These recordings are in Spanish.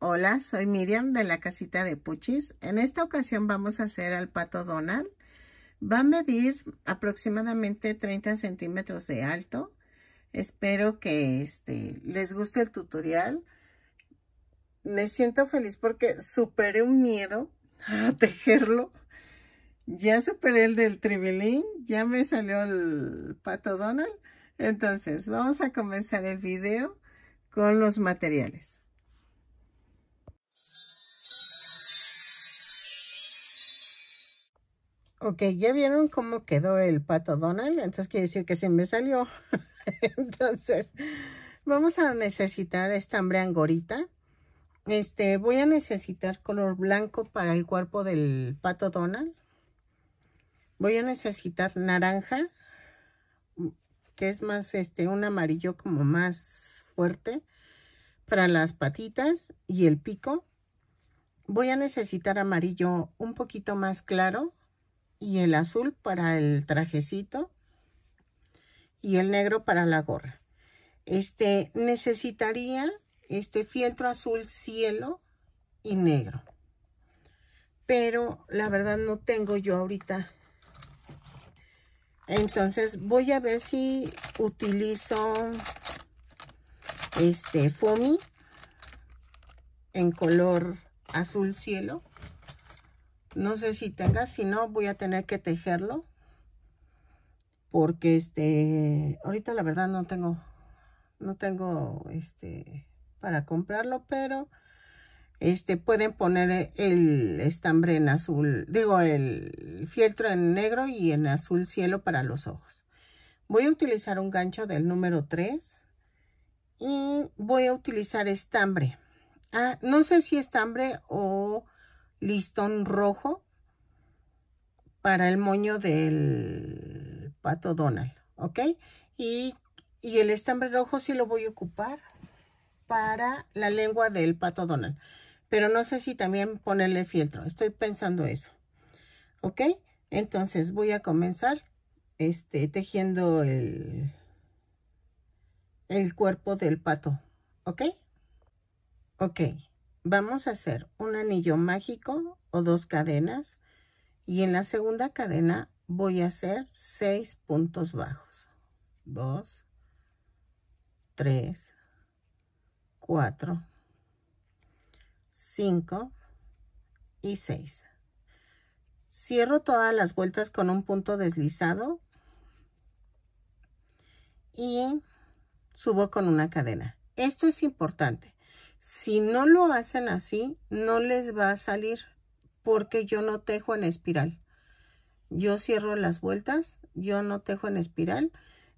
Hola, soy Miriam de la casita de Puchis. En esta ocasión vamos a hacer al pato Donald. Va a medir aproximadamente 30 centímetros de alto. Espero que este, les guste el tutorial. Me siento feliz porque superé un miedo a tejerlo. Ya superé el del tribilín, ya me salió el pato Donald. Entonces, vamos a comenzar el video con los materiales. Ok, ya vieron cómo quedó el pato Donald, entonces quiere decir que se me salió. entonces, vamos a necesitar estambre angorita. Este, voy a necesitar color blanco para el cuerpo del pato Donald. Voy a necesitar naranja, que es más, este, un amarillo como más fuerte para las patitas y el pico. Voy a necesitar amarillo un poquito más claro y el azul para el trajecito y el negro para la gorra. Este necesitaría este fieltro azul cielo y negro. Pero la verdad no tengo yo ahorita. Entonces voy a ver si utilizo este foamy en color azul cielo no sé si tenga, si no voy a tener que tejerlo. Porque este, ahorita la verdad no tengo, no tengo este, para comprarlo, pero este, pueden poner el estambre en azul, digo, el fieltro en negro y en azul cielo para los ojos. Voy a utilizar un gancho del número 3 y voy a utilizar estambre. Ah, no sé si estambre o listón rojo para el moño del pato Donald, ¿ok? Y, el estambre rojo sí lo voy a ocupar para la lengua del pato Donald. Pero no sé si también ponerle fieltro. Estoy pensando eso. ¿Ok? Entonces voy a comenzar este, tejiendo el, el cuerpo del pato. ¿Ok? Ok vamos a hacer un anillo mágico o dos cadenas y en la segunda cadena voy a hacer seis puntos bajos. 2, 3, 4, 5 y 6. Cierro todas las vueltas con un punto deslizado y subo con una cadena. Esto es importante si no lo hacen así, no les va a salir porque yo no tejo en espiral. Yo cierro las vueltas, yo no tejo en espiral.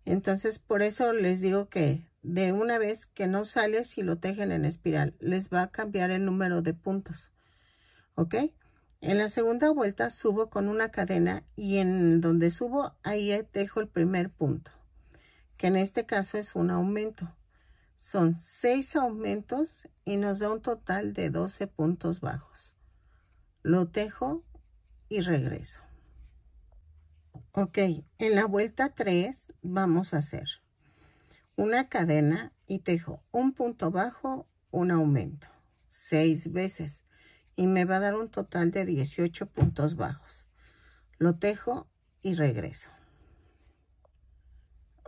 Entonces, por eso les digo que de una vez que no sale si lo tejen en espiral, les va a cambiar el número de puntos. ¿Ok? En la segunda vuelta subo con una cadena y en donde subo, ahí tejo el primer punto, que en este caso es un aumento. Son seis aumentos y nos da un total de 12 puntos bajos. Lo tejo y regreso. Ok, en la vuelta 3 vamos a hacer una cadena y tejo un punto bajo, un aumento, seis veces. Y me va a dar un total de 18 puntos bajos. Lo tejo y regreso.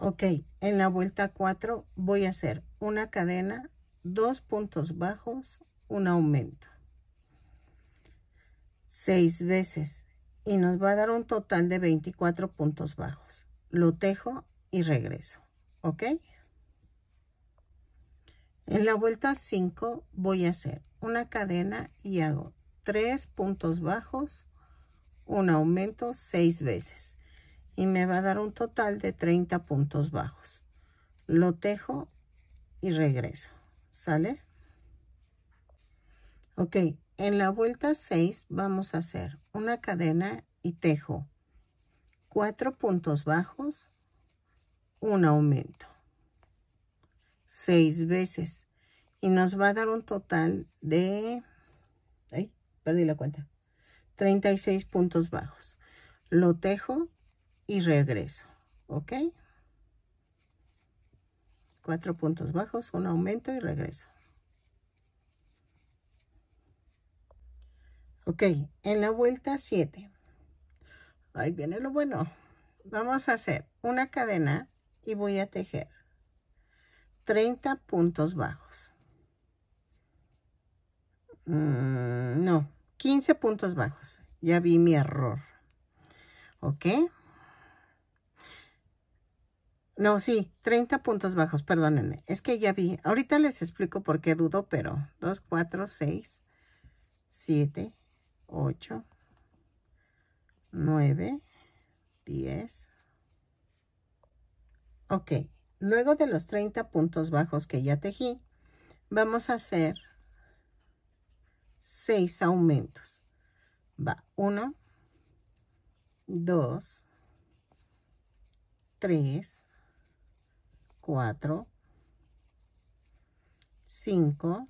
Ok, en la vuelta 4 voy a hacer una cadena, dos puntos bajos, un aumento. Seis veces y nos va a dar un total de 24 puntos bajos. Lo tejo y regreso, ¿ok? En la vuelta 5 voy a hacer una cadena y hago tres puntos bajos, un aumento seis veces y me va a dar un total de 30 puntos bajos. Lo tejo y regreso. ¿Sale? Ok, en la vuelta 6 vamos a hacer una cadena y tejo 4 puntos bajos, un aumento. 6 veces. Y nos va a dar un total de... ahí perdí la cuenta. 36 puntos bajos. Lo tejo y regreso, ¿ok? Cuatro puntos bajos, un aumento y regreso. Ok, en la vuelta 7. Ahí viene lo bueno. Vamos a hacer una cadena y voy a tejer 30 puntos bajos. Mm, no, 15 puntos bajos. Ya vi mi error. ¿Ok? No, sí, 30 puntos bajos, perdónenme. Es que ya vi. Ahorita les explico por qué dudo, pero 2, 4, 6, 7, 8, 9, 10. Ok, luego de los 30 puntos bajos que ya tejí, vamos a hacer 6 aumentos. Va, 1, 2, 3, 4, 5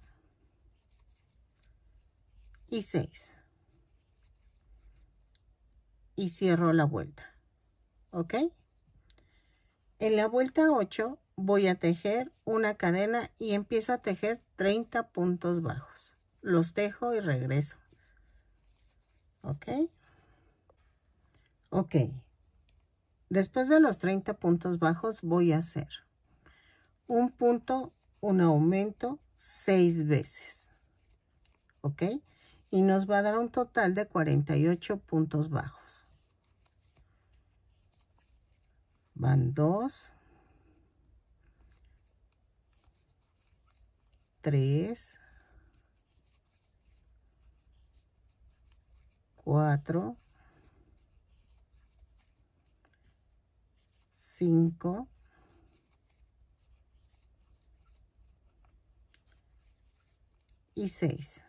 y 6. Y cierro la vuelta. ¿Ok? En la vuelta 8 voy a tejer una cadena y empiezo a tejer 30 puntos bajos. Los tejo y regreso. ¿Ok? Ok. Después de los 30 puntos bajos voy a hacer un punto, un aumento seis veces. ¿Ok? Y nos va a dar un total de 48 puntos bajos. Van 2, 3, 4, 5, y 6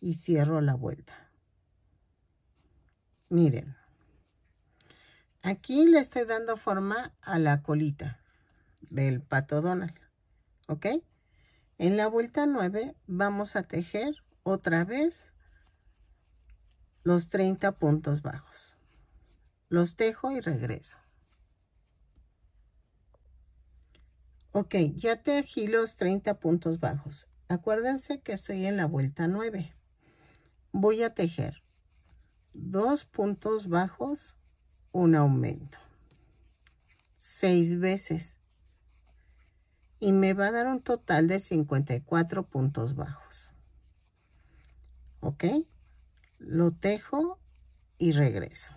y cierro la vuelta miren aquí le estoy dando forma a la colita del pato Donald ok en la vuelta 9 vamos a tejer otra vez los 30 puntos bajos los tejo y regreso Ok, ya tejí los 30 puntos bajos. Acuérdense que estoy en la vuelta 9. Voy a tejer dos puntos bajos, un aumento. Seis veces. Y me va a dar un total de 54 puntos bajos. ¿Ok? Lo tejo y regreso.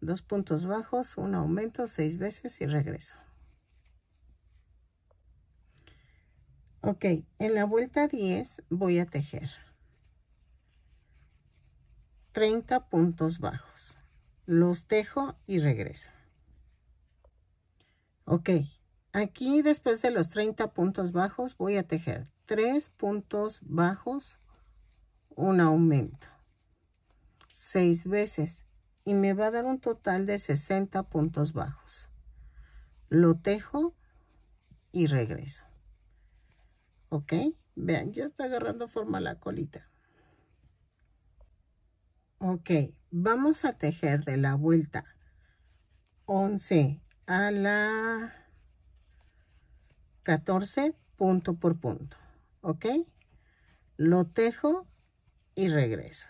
Dos puntos bajos, un aumento, seis veces y regreso. Ok, en la vuelta 10 voy a tejer 30 puntos bajos. Los tejo y regreso. Ok, aquí después de los 30 puntos bajos voy a tejer 3 puntos bajos, un aumento. 6 veces y me va a dar un total de 60 puntos bajos. Lo tejo y regreso. ¿Ok? Vean, ya está agarrando forma la colita. Ok, vamos a tejer de la vuelta 11 a la 14 punto por punto. ¿Ok? Lo tejo y regreso.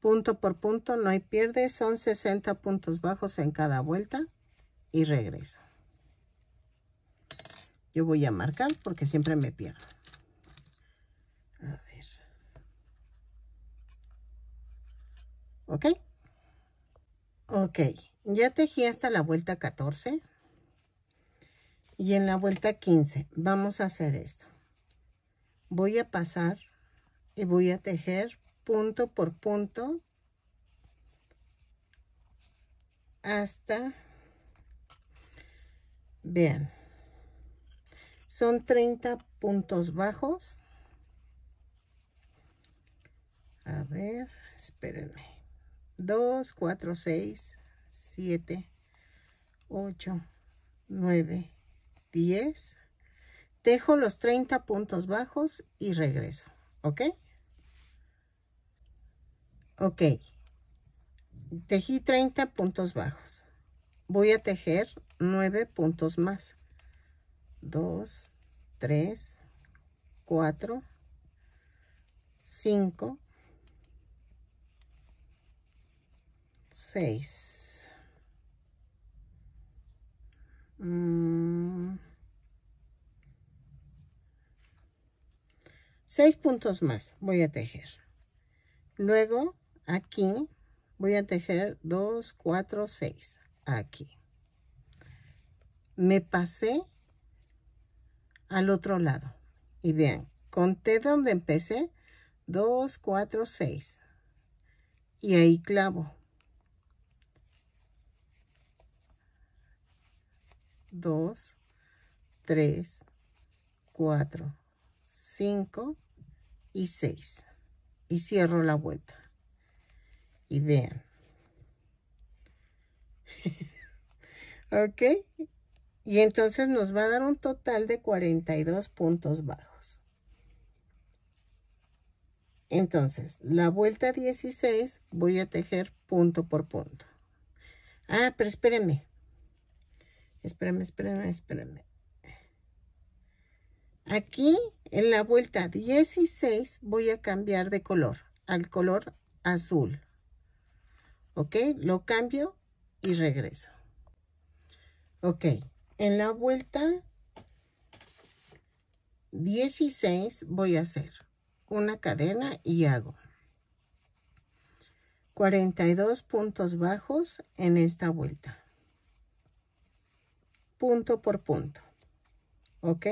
Punto por punto, no hay pierde, son 60 puntos bajos en cada vuelta y regreso. Yo voy a marcar porque siempre me pierdo. A ver. ¿Ok? Ok, ya tejí hasta la vuelta 14. Y en la vuelta 15 vamos a hacer esto. Voy a pasar y voy a tejer punto por punto hasta... Vean son 30 puntos bajos a ver espérenme 2 4 6 7 8 9 10 Tejo los 30 puntos bajos y regreso ok ok tejí 30 puntos bajos voy a tejer 9 puntos más 2, 3, 4, 5, 6. Seis puntos más voy a tejer. Luego aquí voy a tejer 2, 4, 6. Aquí. Me pasé al otro lado. Y bien, conté donde empecé. 2, 4, 6. Y ahí clavo. 2, 3, 4, 5 y 6. Y cierro la vuelta. Y vean. ¿Ok? Y entonces nos va a dar un total de 42 puntos bajos. Entonces, la vuelta 16 voy a tejer punto por punto. Ah, pero espérenme. Espérenme, espérenme, espérenme. Aquí, en la vuelta 16, voy a cambiar de color al color azul. ¿Ok? Lo cambio y regreso. Ok, en la vuelta 16 voy a hacer una cadena y hago 42 puntos bajos en esta vuelta punto por punto ok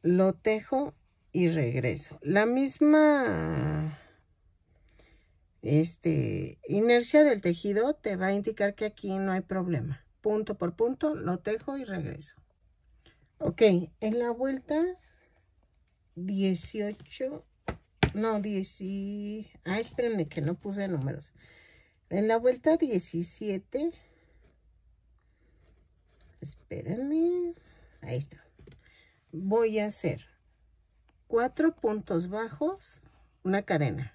lo tejo y regreso la misma este inercia del tejido te va a indicar que aquí no hay problema punto por punto, lo tejo y regreso. Ok, en la vuelta 18, no, 10, ah, espérenme que no puse números. En la vuelta 17, espérenme, ahí está. Voy a hacer cuatro puntos bajos, una cadena.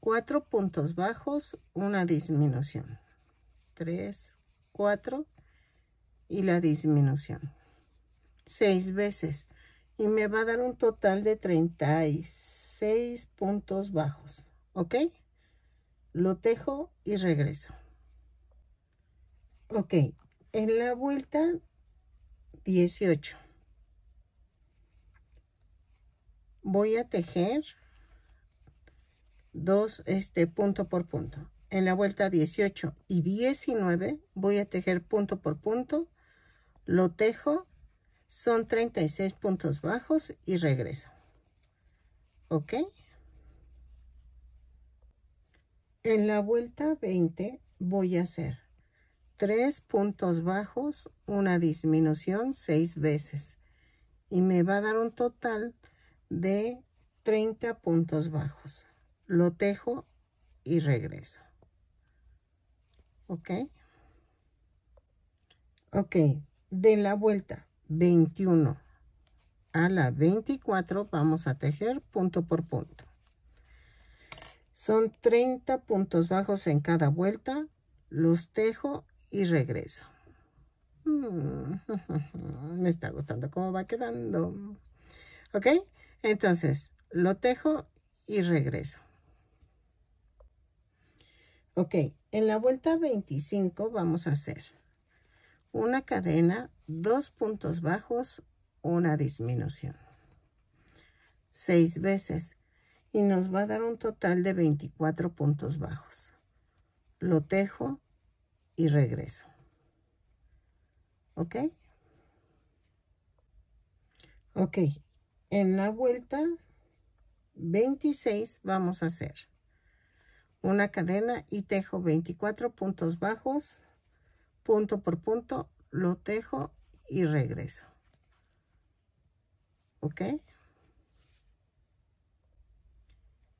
Cuatro puntos bajos, una disminución. Tres, 4 y la disminución. 6 veces. Y me va a dar un total de 36 puntos bajos. ¿Ok? Lo tejo y regreso. Ok. En la vuelta 18. Voy a tejer dos este punto por punto en la vuelta 18 y 19 voy a tejer punto por punto, lo tejo, son 36 puntos bajos y regreso. ¿Ok? En la vuelta 20 voy a hacer 3 puntos bajos, una disminución 6 veces y me va a dar un total de 30 puntos bajos. Lo tejo y regreso. ¿ok? Ok, de la vuelta 21 a la 24 vamos a tejer punto por punto. Son 30 puntos bajos en cada vuelta, los tejo y regreso. Mm, me está gustando cómo va quedando. ¿Ok? Entonces, lo tejo y regreso. Ok, en la vuelta 25 vamos a hacer una cadena, dos puntos bajos, una disminución. Seis veces. Y nos va a dar un total de 24 puntos bajos. Lo tejo y regreso. ¿Ok? Ok. En la vuelta 26 vamos a hacer una cadena y tejo 24 puntos bajos punto por punto lo tejo y regreso ok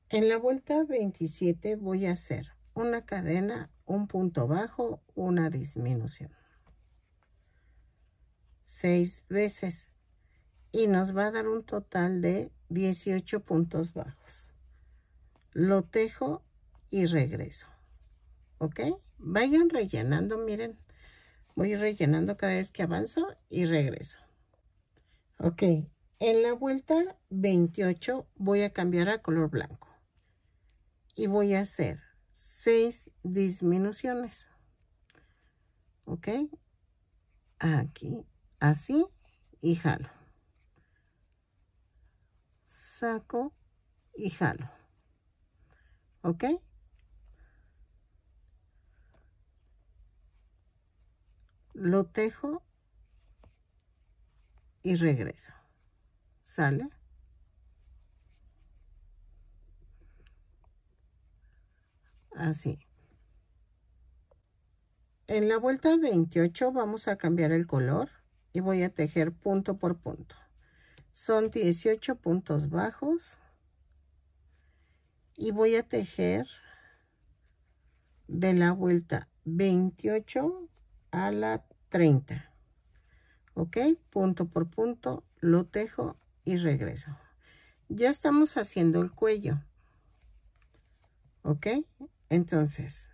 en la vuelta 27 voy a hacer una cadena un punto bajo una disminución seis veces y nos va a dar un total de 18 puntos bajos lo tejo y regreso. ¿Ok? Vayan rellenando, miren. Voy rellenando cada vez que avanzo y regreso. Ok, en la vuelta 28 voy a cambiar a color blanco. Y voy a hacer 6 disminuciones. ¿Ok? Aquí, así y jalo. Saco y jalo. ¿Ok? lo tejo y regreso. ¿Sale? Así. En la vuelta 28 vamos a cambiar el color y voy a tejer punto por punto. Son 18 puntos bajos y voy a tejer de la vuelta 28 a la 30. ¿Ok? Punto por punto lo tejo y regreso. Ya estamos haciendo el cuello. ¿Ok? Entonces,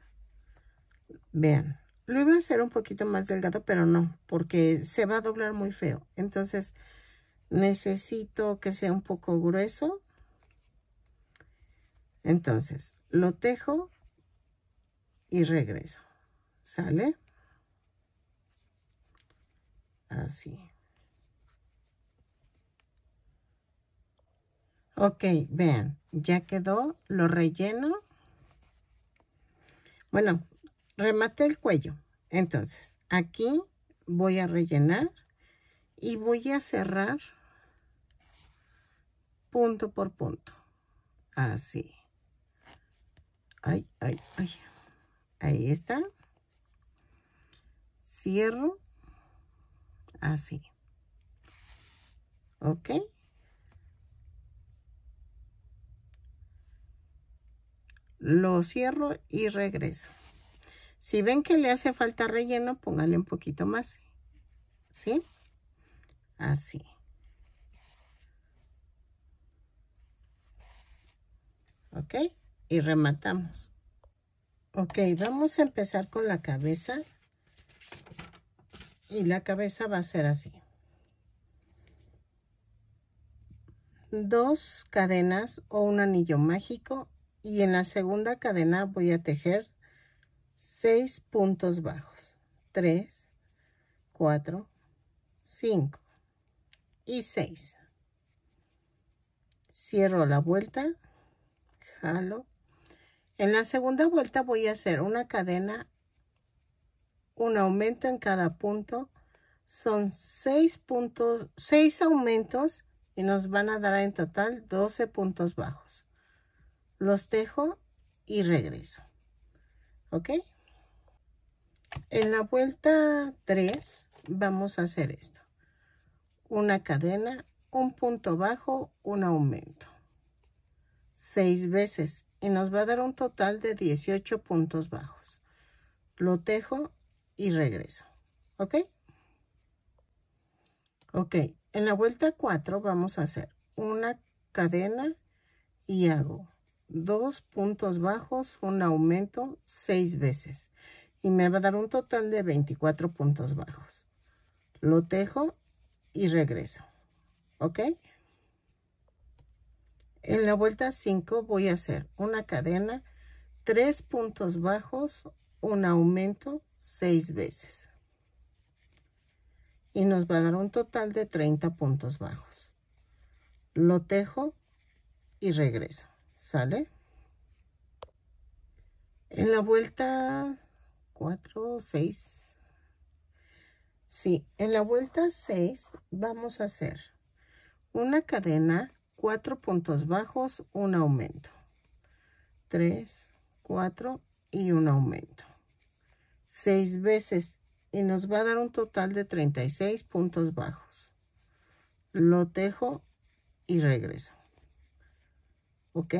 vean. Lo iba a hacer un poquito más delgado, pero no, porque se va a doblar muy feo. Entonces, necesito que sea un poco grueso. Entonces, lo tejo y regreso. ¿Sale? Así. Ah, ok, vean, ya quedó, lo relleno. Bueno, remate el cuello. Entonces, aquí voy a rellenar y voy a cerrar punto por punto. Así. Ay, ay, ay. Ahí está. Cierro Así. Ah, ¿Ok? Lo cierro y regreso. Si ven que le hace falta relleno, póngale un poquito más. ¿Sí? Así. ¿Ok? Y rematamos. Ok, vamos a empezar con la cabeza y la cabeza va a ser así. Dos cadenas o un anillo mágico y en la segunda cadena voy a tejer seis puntos bajos. 3, 4, 5 y 6. Cierro la vuelta, jalo. En la segunda vuelta voy a hacer una cadena un aumento en cada punto. Son seis puntos, seis aumentos y nos van a dar en total 12 puntos bajos. Los dejo y regreso. ¿Ok? En la vuelta 3 vamos a hacer esto. Una cadena, un punto bajo, un aumento. seis veces y nos va a dar un total de 18 puntos bajos. Lo tejo y regreso. ¿Ok? Ok, en la vuelta 4 vamos a hacer una cadena y hago dos puntos bajos, un aumento seis veces. Y me va a dar un total de 24 puntos bajos. Lo tejo y regreso. ¿Ok? En la vuelta 5 voy a hacer una cadena, tres puntos bajos, un aumento seis veces. Y nos va a dar un total de 30 puntos bajos. Lo tejo y regreso. ¿Sale? En la vuelta 4, 6. Sí, en la vuelta 6 vamos a hacer una cadena, 4 puntos bajos, un aumento. 3, 4 y un aumento seis veces y nos va a dar un total de 36 puntos bajos. Lo tejo y regreso. ¿Ok?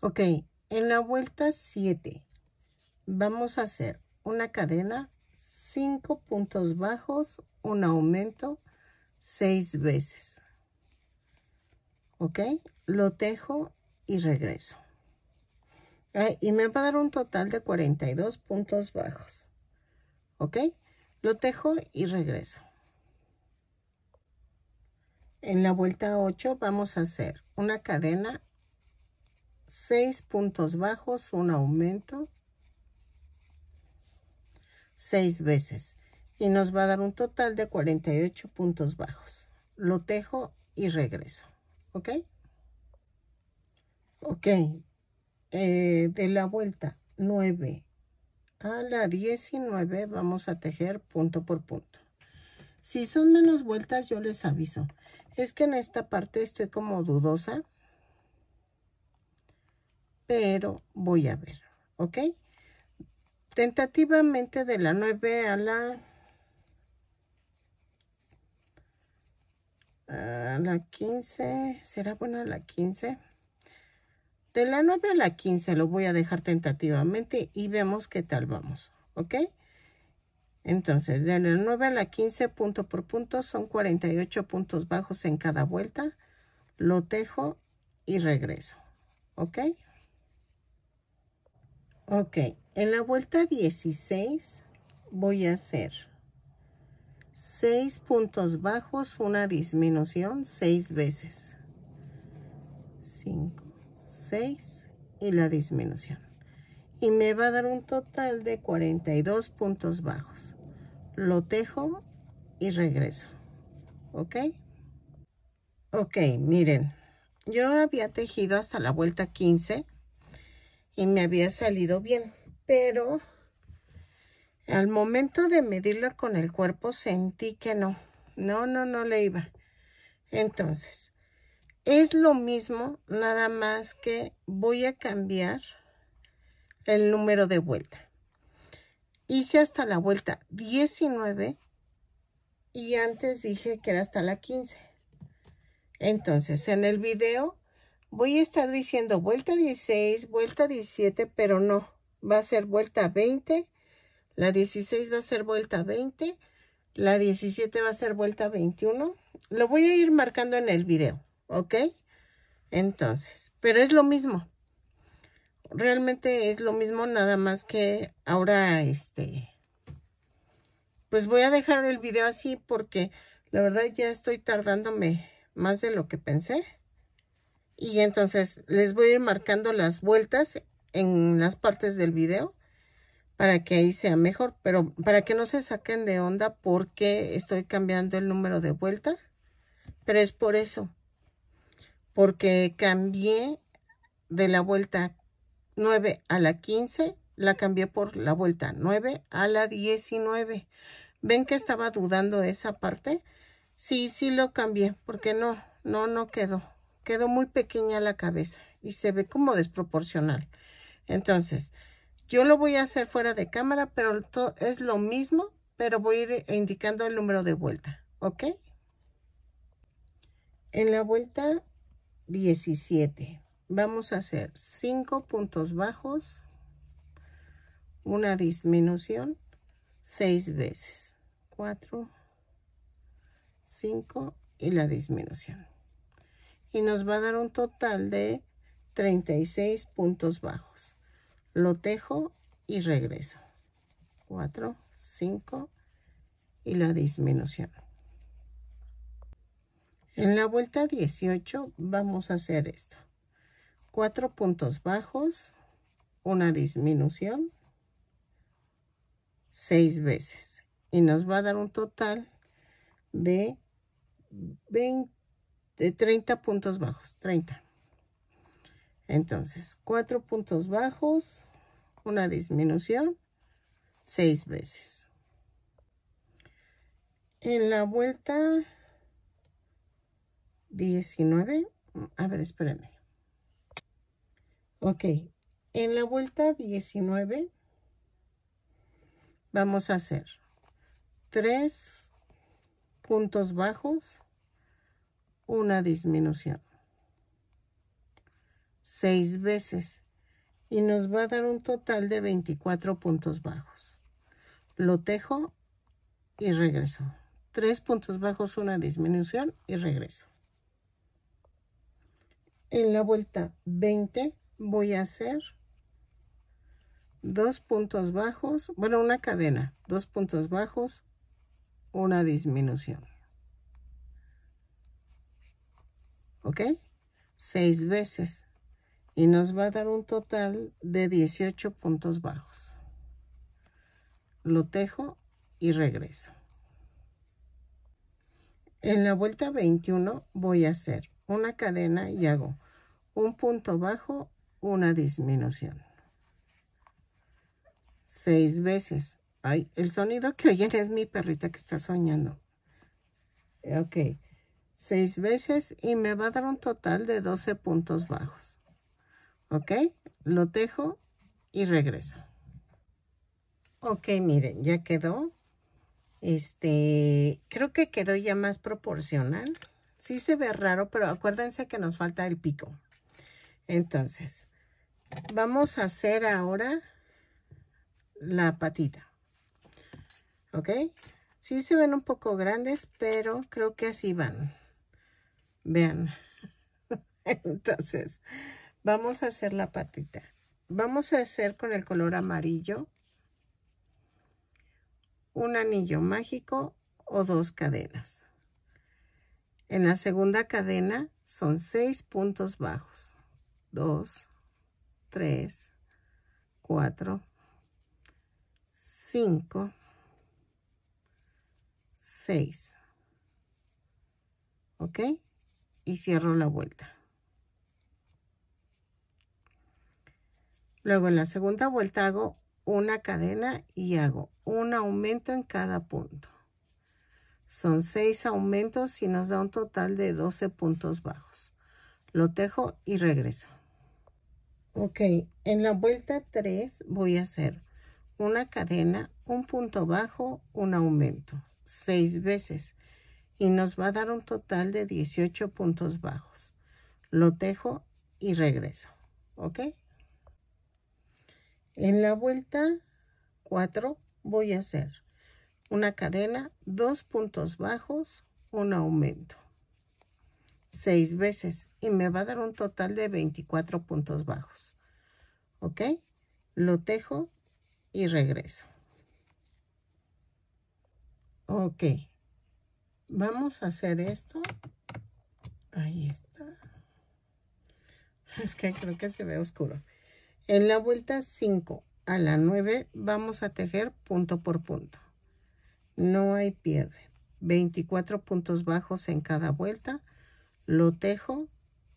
Ok, en la vuelta 7 vamos a hacer una cadena, 5 puntos bajos, un aumento, 6 veces. ¿Ok? Lo tejo y regreso. ¿eh? y me va a dar un total de 42 puntos bajos. ¿Ok? Lo tejo y regreso. En la vuelta 8 vamos a hacer una cadena, 6 puntos bajos, un aumento, 6 veces. Y nos va a dar un total de 48 puntos bajos. Lo tejo y regreso. ¿Ok? Ok, eh, de la vuelta 9 a la 19 vamos a tejer punto por punto. Si son menos vueltas yo les aviso. Es que en esta parte estoy como dudosa. Pero voy a ver, ¿ok? Tentativamente de la 9 a la... A la 15, ¿será buena la 15? De la 9 a la 15 lo voy a dejar tentativamente y vemos qué tal vamos, ¿ok? Entonces, de la 9 a la 15, punto por punto, son 48 puntos bajos en cada vuelta. Lo tejo y regreso, ¿ok? Ok, en la vuelta 16 voy a hacer 6 puntos bajos, una disminución 6 veces. 5, y la disminución. Y me va a dar un total de 42 puntos bajos. Lo tejo y regreso. ¿Ok? Ok, miren. Yo había tejido hasta la vuelta 15 y me había salido bien. Pero al momento de medirla con el cuerpo sentí que no. No, no, no le iba. Entonces, es lo mismo, nada más que voy a cambiar el número de vuelta. Hice hasta la vuelta 19 y antes dije que era hasta la 15. Entonces, en el video voy a estar diciendo vuelta 16, vuelta 17, pero no. Va a ser vuelta 20, la 16 va a ser vuelta 20, la 17 va a ser vuelta 21. Lo voy a ir marcando en el video. ¿ok? Entonces, pero es lo mismo. Realmente es lo mismo, nada más que ahora, este, pues voy a dejar el video así porque la verdad ya estoy tardándome más de lo que pensé. Y entonces les voy a ir marcando las vueltas en las partes del video para que ahí sea mejor, pero para que no se saquen de onda porque estoy cambiando el número de vuelta, pero es por eso porque cambié de la vuelta 9 a la 15, la cambié por la vuelta 9 a la 19. ¿Ven que estaba dudando esa parte? Sí, sí lo cambié, porque no, no, no quedó. Quedó muy pequeña la cabeza y se ve como desproporcional. Entonces, yo lo voy a hacer fuera de cámara, pero es lo mismo, pero voy a ir indicando el número de vuelta, ¿ok? En la vuelta 17. Vamos a hacer 5 puntos bajos, una disminución, 6 veces. 4, 5 y la disminución. Y nos va a dar un total de 36 puntos bajos. Lo tejo y regreso. 4, 5 y la disminución. En la vuelta 18 vamos a hacer esto. Cuatro puntos bajos, una disminución, seis veces. Y nos va a dar un total de, 20, de 30 puntos bajos, 30. Entonces, cuatro puntos bajos, una disminución, seis veces. En la vuelta 19, a ver, espérenme. Ok, en la vuelta 19 vamos a hacer tres puntos bajos, una disminución. Seis veces y nos va a dar un total de 24 puntos bajos. Lo tejo y regreso. Tres puntos bajos, una disminución y regreso en la vuelta 20 voy a hacer dos puntos bajos, bueno, una cadena, dos puntos bajos, una disminución. ¿Ok? Seis veces. Y nos va a dar un total de 18 puntos bajos. Lo tejo y regreso. En la vuelta 21 voy a hacer una cadena y hago un punto bajo, una disminución. Seis veces. Ay, el sonido que oyen es mi perrita que está soñando. Ok. Seis veces y me va a dar un total de 12 puntos bajos. Ok. Lo tejo y regreso. Ok, miren, ya quedó. Este, creo que quedó ya más proporcional. Sí se ve raro, pero acuérdense que nos falta el pico. Entonces, vamos a hacer ahora la patita. ¿Ok? Sí se ven un poco grandes, pero creo que así van. Vean. Entonces, vamos a hacer la patita. Vamos a hacer con el color amarillo un anillo mágico o dos cadenas. En la segunda cadena son 6 puntos bajos. 2, 3, 4, 5, 6. ¿Ok? Y cierro la vuelta. Luego en la segunda vuelta hago una cadena y hago un aumento en cada punto. Son seis aumentos y nos da un total de 12 puntos bajos. Lo tejo y regreso. Ok, en la vuelta 3 voy a hacer una cadena, un punto bajo, un aumento, seis veces. Y nos va a dar un total de 18 puntos bajos. Lo tejo y regreso. ¿Ok? En la vuelta 4 voy a hacer una cadena, dos puntos bajos, un aumento. Seis veces y me va a dar un total de 24 puntos bajos. ¿Ok? Lo tejo y regreso. Ok. Vamos a hacer esto. Ahí está. Es que creo que se ve oscuro. En la vuelta 5 a la 9 vamos a tejer punto por punto. No hay pierde. 24 puntos bajos en cada vuelta. Lo tejo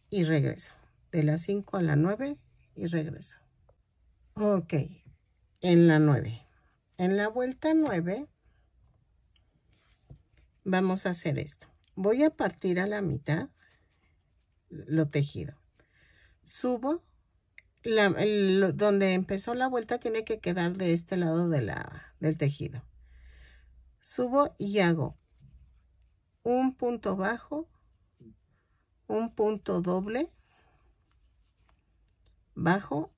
y regreso. De las 5 a la 9 y regreso. Ok, en la 9. En la vuelta 9 vamos a hacer esto. Voy a partir a la mitad lo tejido. Subo, la, donde empezó la vuelta tiene que quedar de este lado de la, del tejido subo y hago un punto bajo, un punto doble, bajo,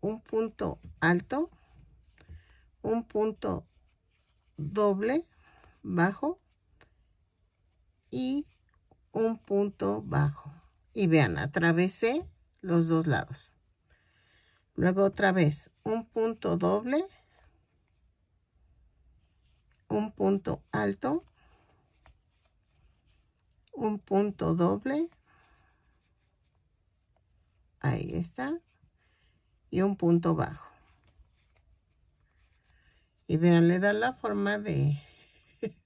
un punto alto, un punto doble, bajo y un punto bajo. Y vean, atravesé los dos lados. Luego otra vez, un punto doble, un punto alto, un punto doble, ahí está, y un punto bajo. Y vean, le da la forma de...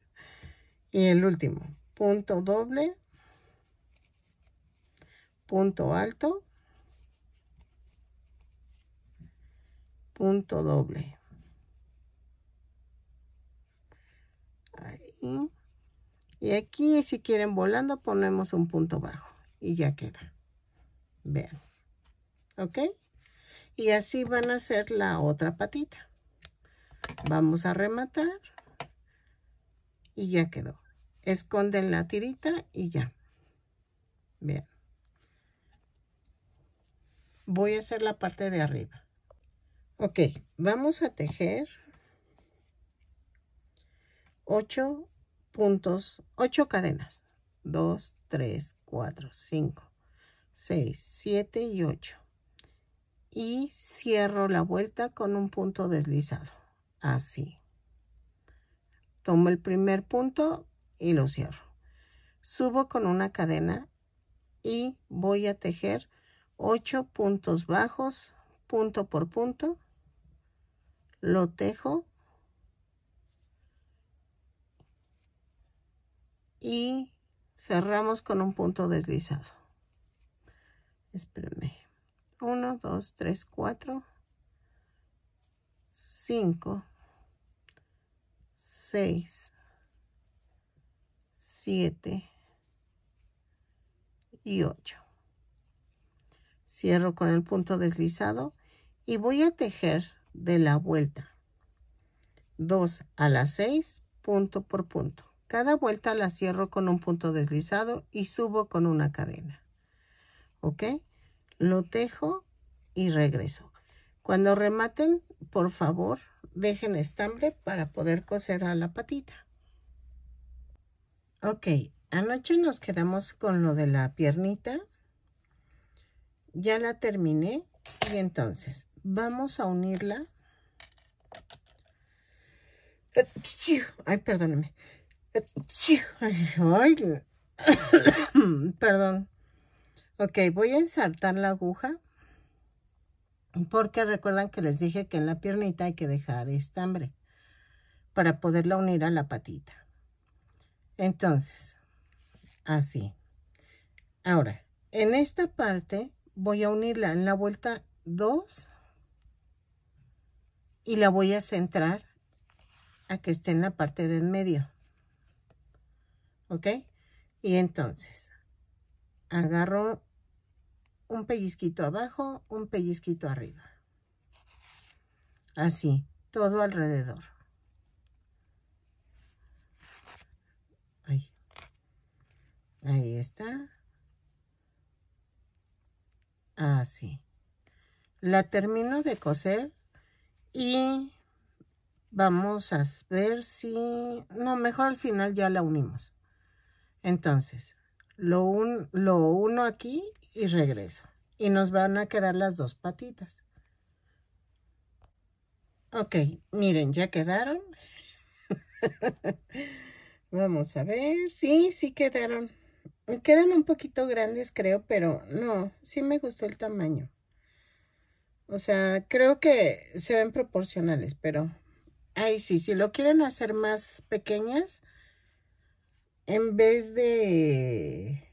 y el último, punto doble, punto alto, punto doble. Y aquí, si quieren volando, ponemos un punto bajo. Y ya queda. Vean. ¿Ok? Y así van a hacer la otra patita. Vamos a rematar. Y ya quedó. Esconden la tirita y ya. Vean. Voy a hacer la parte de arriba. Ok, vamos a tejer 8 puntos, 8 cadenas. 2, 3, 4, 5, 6, 7 y 8. Y cierro la vuelta con un punto deslizado. Así. Tomo el primer punto y lo cierro. Subo con una cadena y voy a tejer 8 puntos bajos, punto por punto. Lo tejo y cerramos con un punto deslizado. Espérenme. 1, 2, 3, 4, 5, 6, 7 y 8. Cierro con el punto deslizado y voy a tejer de la vuelta 2 a la 6 punto por punto. Cada vuelta la cierro con un punto deslizado y subo con una cadena. ¿Ok? Lo tejo y regreso. Cuando rematen, por favor, dejen estambre para poder coser a la patita. Ok, anoche nos quedamos con lo de la piernita. Ya la terminé y entonces vamos a unirla. Ay, perdónenme. Perdón. Ok, voy a ensartar la aguja. Porque recuerdan que les dije que en la piernita hay que dejar estambre. Para poderla unir a la patita. Entonces, así. Ahora, en esta parte voy a unirla en la vuelta 2 y la voy a centrar a que esté en la parte del medio. ¿ok? Y entonces, agarro un pellizquito abajo, un pellizquito arriba. Así, todo alrededor. Ahí, Ahí está. Así. La termino de coser y vamos a ver si... No, mejor al final ya la unimos. Entonces, lo, lo uno aquí y regreso. Y nos van a quedar las dos patitas. Ok, miren, ya quedaron. Vamos a ver. Sí, sí quedaron. Quedan un poquito grandes, creo, pero no, sí me gustó el tamaño. O sea, creo que se ven proporcionales, pero... Ahí sí, si lo quieren hacer más pequeñas, en vez de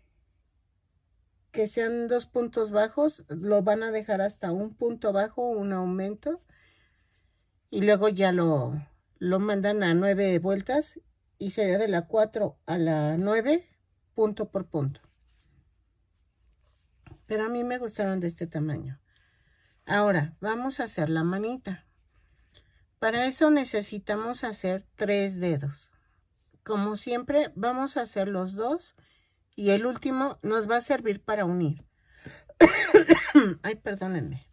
que sean dos puntos bajos, lo van a dejar hasta un punto bajo, un aumento, y luego ya lo, mandan a nueve vueltas y sería de la 4 a la nueve, punto por punto. Pero a mí me gustaron de este tamaño. Ahora, vamos a hacer la manita. Para eso necesitamos hacer tres dedos. Como siempre, vamos a hacer los dos y el último nos va a servir para unir. Ay, perdónenme.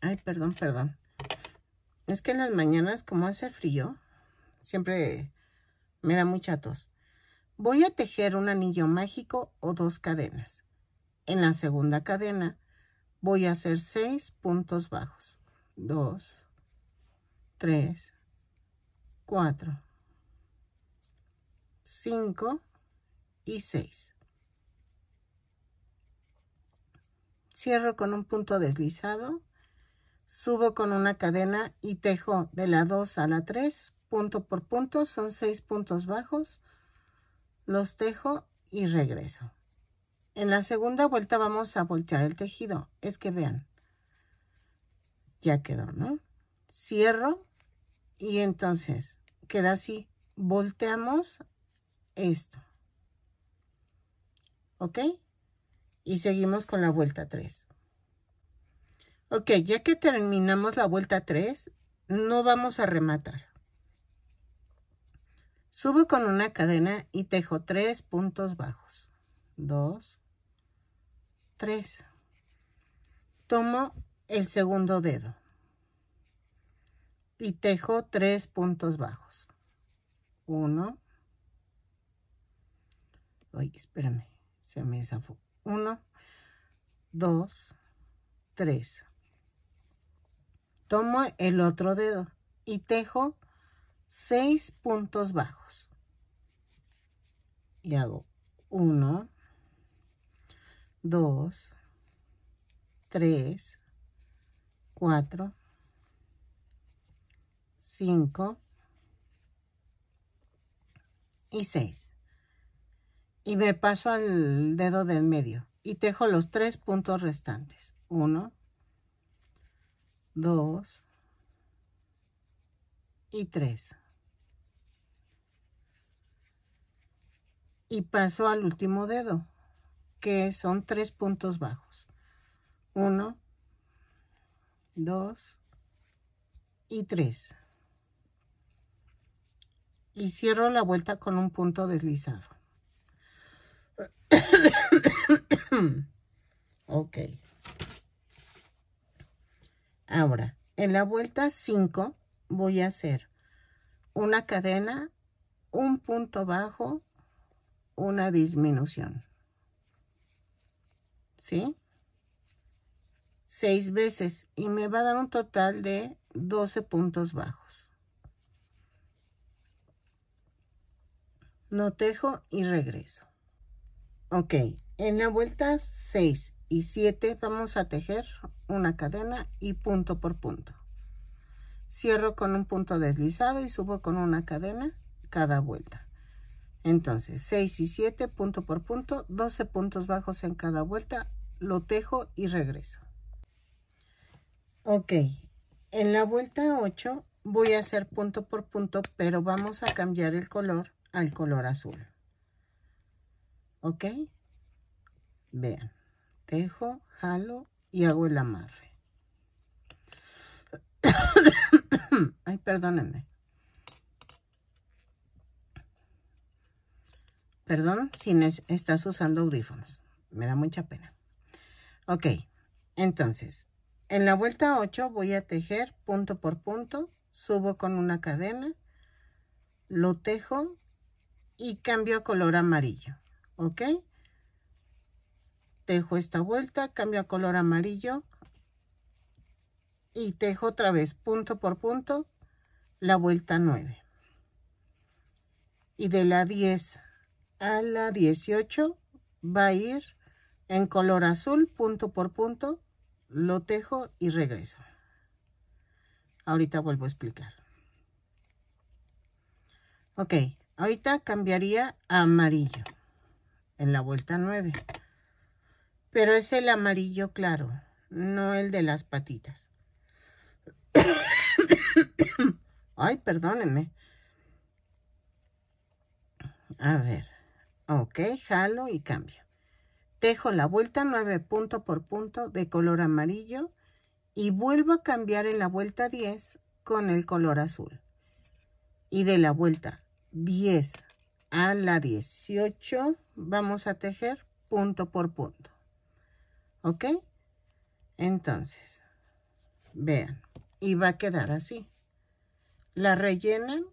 Ay, perdón, perdón. Es que en las mañanas, como hace frío, siempre me da mucha tos. Voy a tejer un anillo mágico o dos cadenas. En la segunda cadena voy a hacer seis puntos bajos. Dos, tres, 4, 5 y 6. Cierro con un punto deslizado, subo con una cadena y tejo de la 2 a la 3, punto por punto, son 6 puntos bajos, los tejo y regreso. En la segunda vuelta vamos a voltear el tejido, es que vean, ya quedó, ¿no? Cierro y entonces queda así. Volteamos esto. ¿Ok? Y seguimos con la vuelta 3. Ok, ya que terminamos la vuelta 3, no vamos a rematar. Subo con una cadena y tejo 3 puntos bajos. 2, 3. Tomo el segundo dedo y tejo tres puntos bajos. Uno. oye espérame, se me desafó. Uno, dos, tres. Tomo el otro dedo y tejo seis puntos bajos. Y hago uno, dos, tres, cuatro, 5 y 6. Y me paso al dedo del medio y tejo los tres puntos restantes. 1, 2 y 3. Y paso al último dedo, que son tres puntos bajos. 1, 2 y 3 y cierro la vuelta con un punto deslizado. ok. Ahora, en la vuelta 5 voy a hacer una cadena, un punto bajo, una disminución. ¿Sí? Seis veces y me va a dar un total de 12 puntos bajos. no tejo y regreso. Ok, en la vuelta 6 y 7 vamos a tejer una cadena y punto por punto. Cierro con un punto deslizado y subo con una cadena cada vuelta. Entonces, 6 y 7, punto por punto, 12 puntos bajos en cada vuelta, lo tejo y regreso. Ok, en la vuelta 8 voy a hacer punto por punto, pero vamos a cambiar el color al color azul. ¿Ok? Vean, tejo, jalo y hago el amarre. Ay, perdónenme. Perdón si estás usando audífonos. Me da mucha pena. Ok, entonces, en la vuelta 8 voy a tejer punto por punto, subo con una cadena, lo tejo y cambio a color amarillo, ¿ok? Tejo esta vuelta, cambio a color amarillo y tejo otra vez punto por punto la vuelta 9. Y de la 10 a la 18 va a ir en color azul punto por punto, lo tejo y regreso. Ahorita vuelvo a explicar. Ok, Ahorita cambiaría a amarillo en la vuelta 9. Pero es el amarillo claro, no el de las patitas. Ay, perdónenme. A ver. Ok, jalo y cambio. Tejo la vuelta 9 punto por punto de color amarillo y vuelvo a cambiar en la vuelta 10 con el color azul. Y de la vuelta 10 a la 18 vamos a tejer punto por punto. ¿Ok? Entonces, vean. Y va a quedar así. La rellenan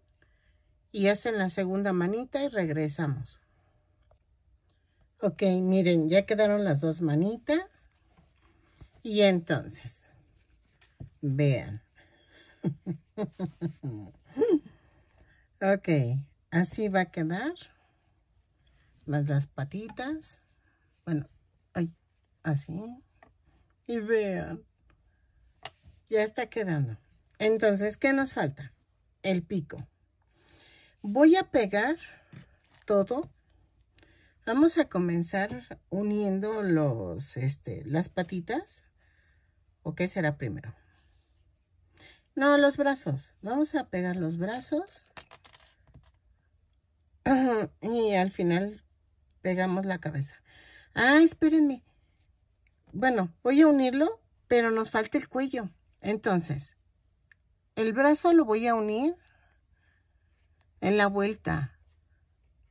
y hacen la segunda manita y regresamos. Ok, miren, ya quedaron las dos manitas. Y entonces, vean. ok, así va a quedar las patitas bueno así y vean ya está quedando entonces qué nos falta el pico voy a pegar todo vamos a comenzar uniendo los este las patitas o qué será primero no los brazos vamos a pegar los brazos y al final pegamos la cabeza. Ah, espérenme. Bueno, voy a unirlo, pero nos falta el cuello. Entonces, el brazo lo voy a unir en la vuelta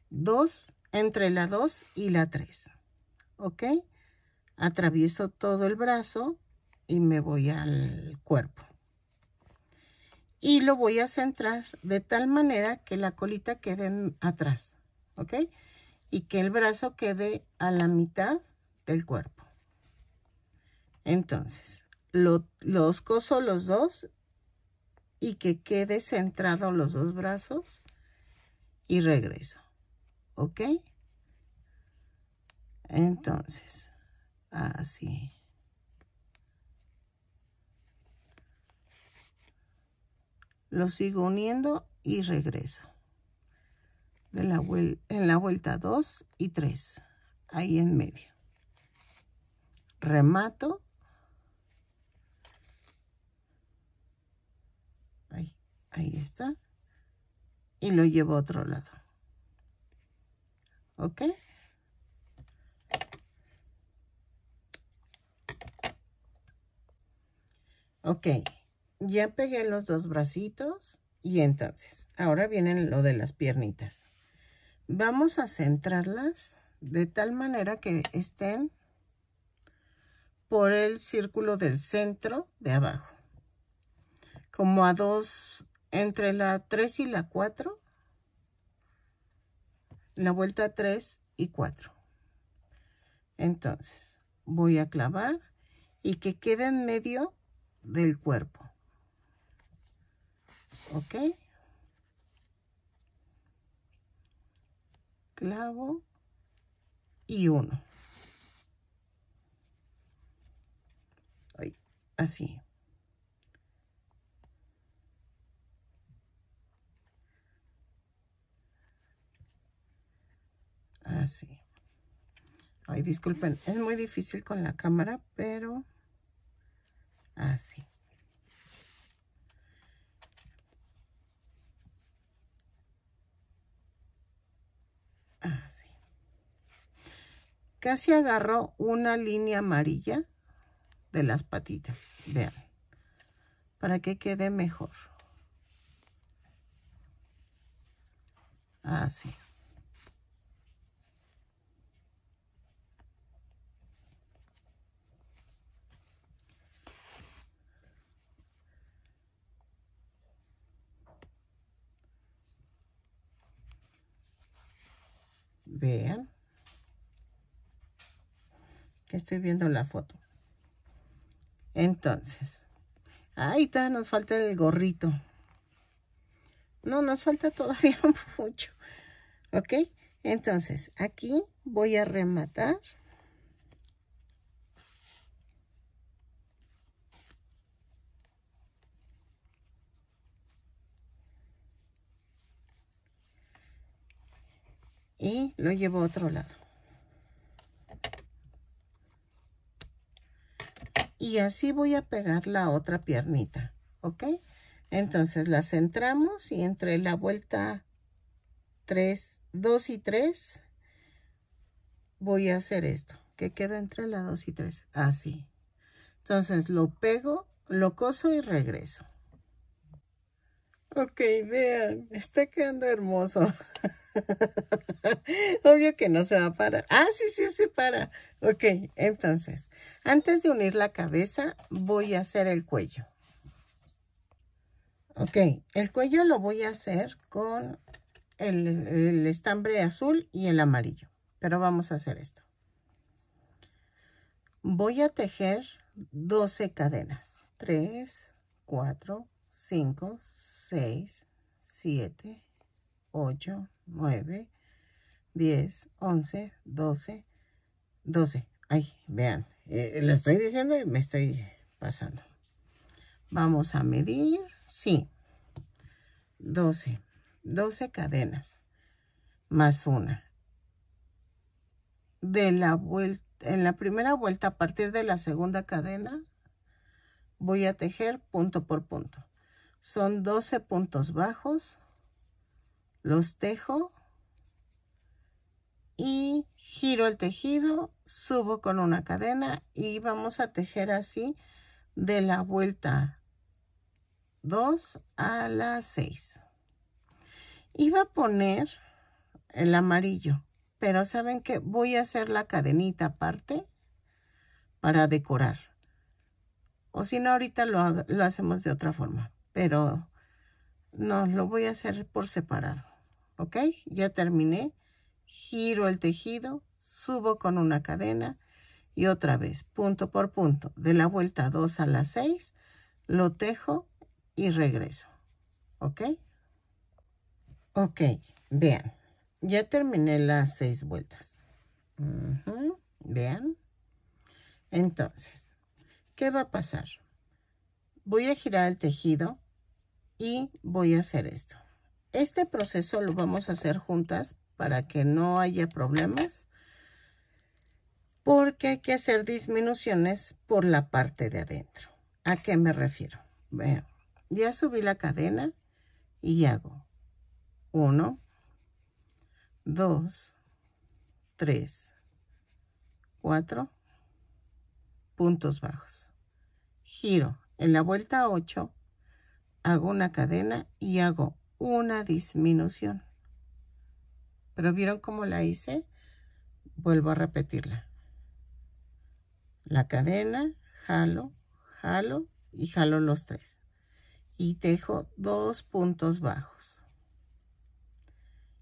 2 entre la 2 y la 3. ¿Ok? Atravieso todo el brazo y me voy al cuerpo y lo voy a centrar de tal manera que la colita quede atrás, ¿ok? Y que el brazo quede a la mitad del cuerpo. Entonces, lo, los coso los dos y que quede centrado los dos brazos y regreso, ¿ok? Entonces, así. lo sigo uniendo y regreso de la en la vuelta 2 y 3 ahí en medio remato ahí, ahí está y lo llevo a otro lado ok ok ya pegué los dos bracitos y entonces, ahora vienen lo de las piernitas. Vamos a centrarlas de tal manera que estén por el círculo del centro de abajo. Como a dos, entre la 3 y la 4. La vuelta 3 y 4. Entonces, voy a clavar y que quede en medio del cuerpo. Okay, clavo y uno así así ay disculpen es muy difícil con la cámara pero así Así. Ah, Casi agarró una línea amarilla de las patitas. Vean. Para que quede mejor. Así. Ah, Vean. Que estoy viendo la foto. Entonces. Ahí está, nos falta el gorrito. No, nos falta todavía mucho. ¿Ok? Entonces, aquí voy a rematar y lo llevo a otro lado. Y así voy a pegar la otra piernita, ¿ok? Entonces la centramos y entre la vuelta 3, 2 y 3 voy a hacer esto, que queda entre la 2 y 3, así. Entonces lo pego, lo coso y regreso. Ok, vean, está quedando hermoso. Obvio que no se va a parar. Ah, sí, sí, se para. Ok, entonces, antes de unir la cabeza, voy a hacer el cuello. Ok, el cuello lo voy a hacer con el, estambre azul y el amarillo. Pero vamos a hacer esto. Voy a tejer 12 cadenas. 3, 4, 5, 6, 7, 8, 9, 10, 11, 12, 12. Ahí vean, eh, lo estoy diciendo y me estoy pasando. Vamos a medir, sí, 12, 12 cadenas más una. De la vuelta, en la primera vuelta, a partir de la segunda cadena, voy a tejer punto por punto. Son 12 puntos bajos, los tejo y giro el tejido, subo con una cadena y vamos a tejer así de la vuelta 2 a la 6. Iba a poner el amarillo, pero ¿saben que Voy a hacer la cadenita aparte para decorar. O si no, ahorita lo, lo hacemos de otra forma, pero no, lo voy a hacer por separado ok ya terminé giro el tejido subo con una cadena y otra vez punto por punto de la vuelta 2 a la 6 lo tejo y regreso ok ok vean ya terminé las seis vueltas vean entonces qué va a pasar voy a girar el tejido y voy a hacer esto este proceso lo vamos a hacer juntas para que no haya problemas. Porque hay que hacer disminuciones por la parte de adentro. ¿A qué me refiero? Vean, ya subí la cadena y hago 1, 2, 3, 4 puntos bajos. Giro en la vuelta 8, hago una cadena y hago una disminución. Pero ¿vieron cómo la hice? Vuelvo a repetirla. La cadena, jalo, jalo y jalo los tres. Y tejo dos puntos bajos.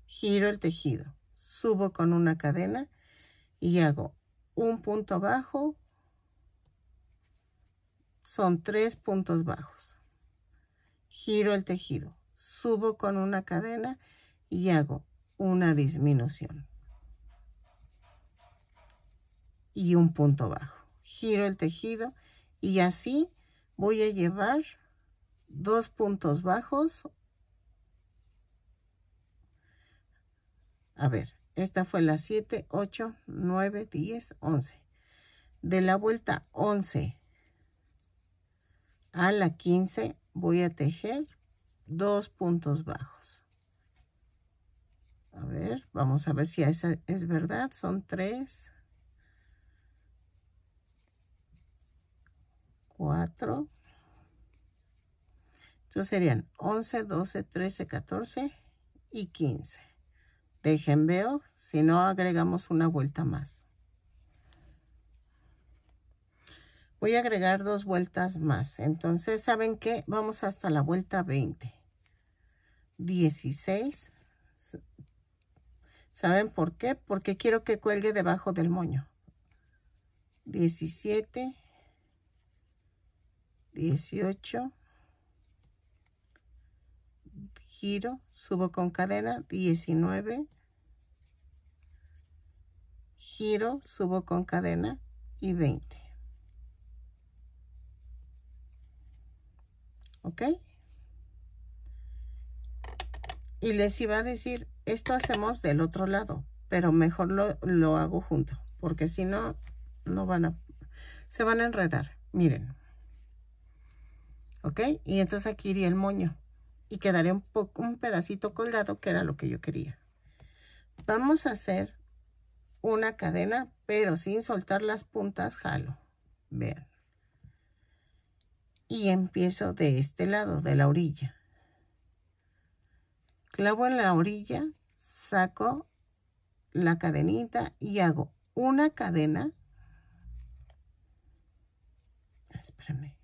Giro el tejido, subo con una cadena y hago un punto bajo. Son tres puntos bajos. Giro el tejido, subo con una cadena y hago una disminución. Y un punto bajo. Giro el tejido y así voy a llevar dos puntos bajos. A ver, esta fue la 7, 8, 9, 10, 11. De la vuelta 11 a la 15 voy a tejer dos puntos bajos. A ver, vamos a ver si esa es verdad. Son 3 4 Entonces serían 11, 12, 13, 14 y 15. Dejen veo si no agregamos una vuelta más. Voy a agregar dos vueltas más. Entonces, ¿saben que Vamos hasta la vuelta 20. 16. ¿Saben por qué? Porque quiero que cuelgue debajo del moño. 17, 18, giro, subo con cadena, 19, giro, subo con cadena y 20. ¿Ok? y les iba a decir, esto hacemos del otro lado, pero mejor lo, lo hago junto, porque si no, no van a, se van a enredar, miren. ¿Ok? Y entonces aquí iría el moño y quedaría un, poco, un pedacito colgado, que era lo que yo quería. Vamos a hacer una cadena, pero sin soltar las puntas, jalo. Vean. Y empiezo de este lado, de la orilla clavo en la orilla, saco la cadenita y hago una cadena. Ah, espérame.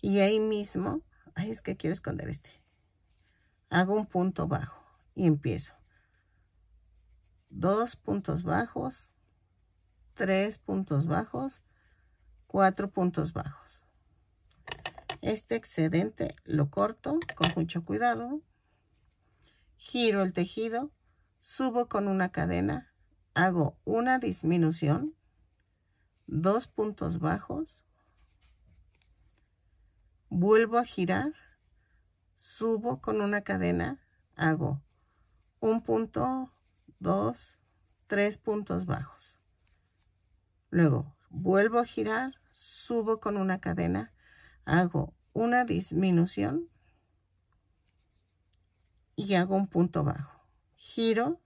Y ahí mismo, ahí es que quiero esconder este. Hago un punto bajo y empiezo. Dos puntos bajos, tres puntos bajos, cuatro puntos bajos. Este excedente lo corto con mucho cuidado giro el tejido, subo con una cadena, hago una disminución, dos puntos bajos, vuelvo a girar, subo con una cadena, hago un punto, dos, tres puntos bajos. Luego vuelvo a girar, subo con una cadena, hago una disminución, y hago un punto bajo. Giro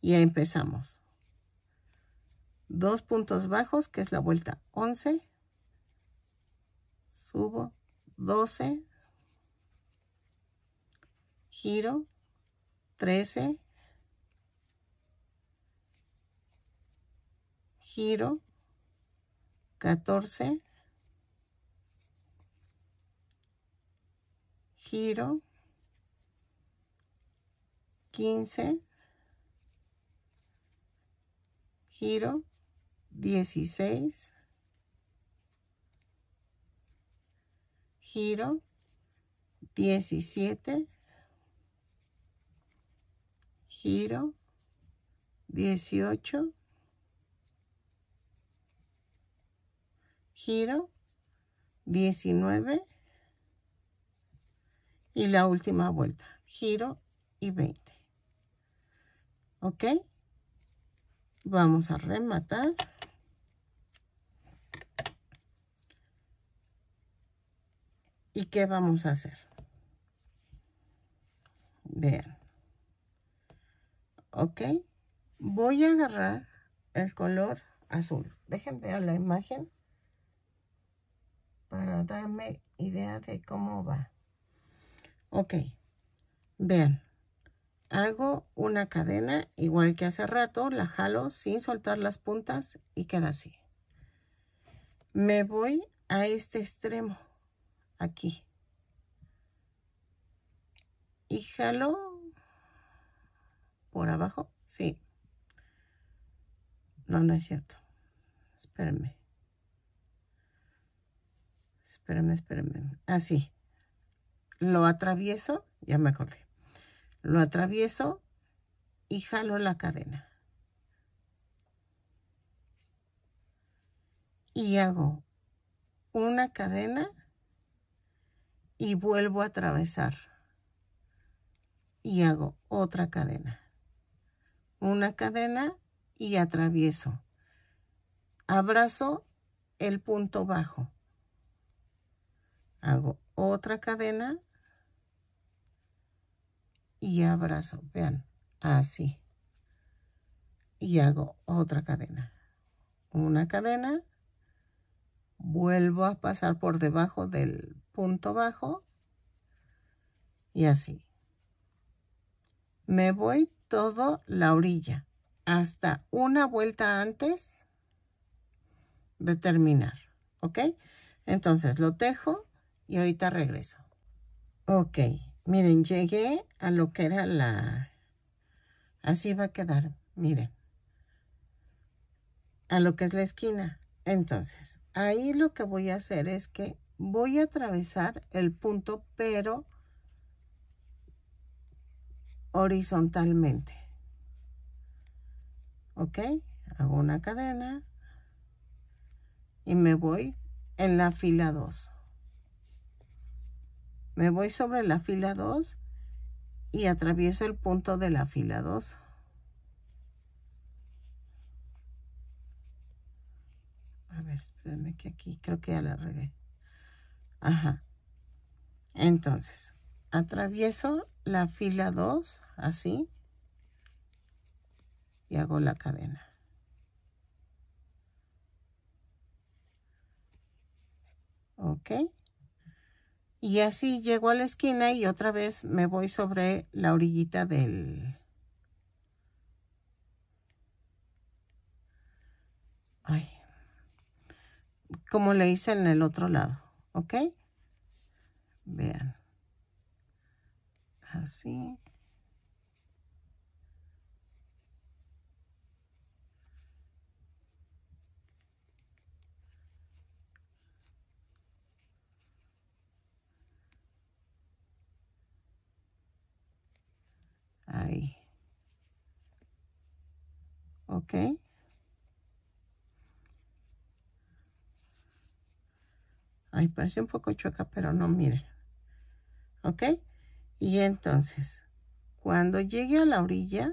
y empezamos. Dos puntos bajos, que es la vuelta 11. Subo 12. Giro 13. Giro 14. Giro 15, giro, 16, giro, 17, giro, 18, giro, 19 y la última vuelta, giro y 20 ok vamos a rematar y qué vamos a hacer vean ok voy a agarrar el color azul dejen ver la imagen para darme idea de cómo va ok vean hago una cadena igual que hace rato, la jalo sin soltar las puntas y queda así. Me voy a este extremo, aquí. Y jalo por abajo, sí. No, no es cierto. Espérenme. Espérenme, espérenme. Así. Ah, Lo atravieso, ya me acordé lo atravieso y jalo la cadena. Y hago una cadena y vuelvo a atravesar. Y hago otra cadena. Una cadena y atravieso. Abrazo el punto bajo. Hago otra cadena y abrazo, vean, así. Y hago otra cadena. Una cadena, vuelvo a pasar por debajo del punto bajo y así. Me voy toda la orilla hasta una vuelta antes de terminar, ¿ok? Entonces lo tejo y ahorita regreso. Ok. Miren, llegué a lo que era la... Así va a quedar, miren. A lo que es la esquina. Entonces, ahí lo que voy a hacer es que voy a atravesar el punto, pero horizontalmente. ¿Ok? Hago una cadena y me voy en la fila 2 me voy sobre la fila 2 y atravieso el punto de la fila 2. A ver, espérenme que aquí, creo que ya la regué. Ajá. Entonces, atravieso la fila 2, así, y hago la cadena. Ok. Y así llego a la esquina y otra vez me voy sobre la orillita del... Ay, como le hice en el otro lado, ¿ok? Vean. Así. Ahí. ¿Ok? Ay, parece un poco chueca, pero no, miren. ¿Ok? Y entonces, cuando llegue a la orilla,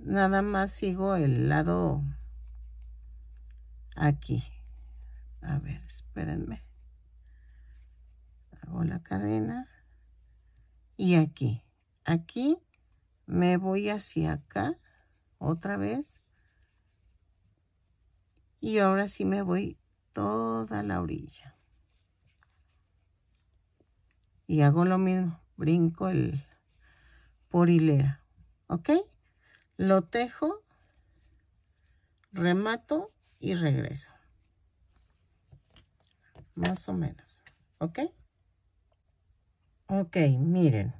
nada más sigo el lado aquí. A ver, espérenme. Hago la cadena. Y aquí aquí me voy hacia acá otra vez y ahora sí me voy toda la orilla y hago lo mismo brinco el por hilera ok lo tejo remato y regreso más o menos ok ok miren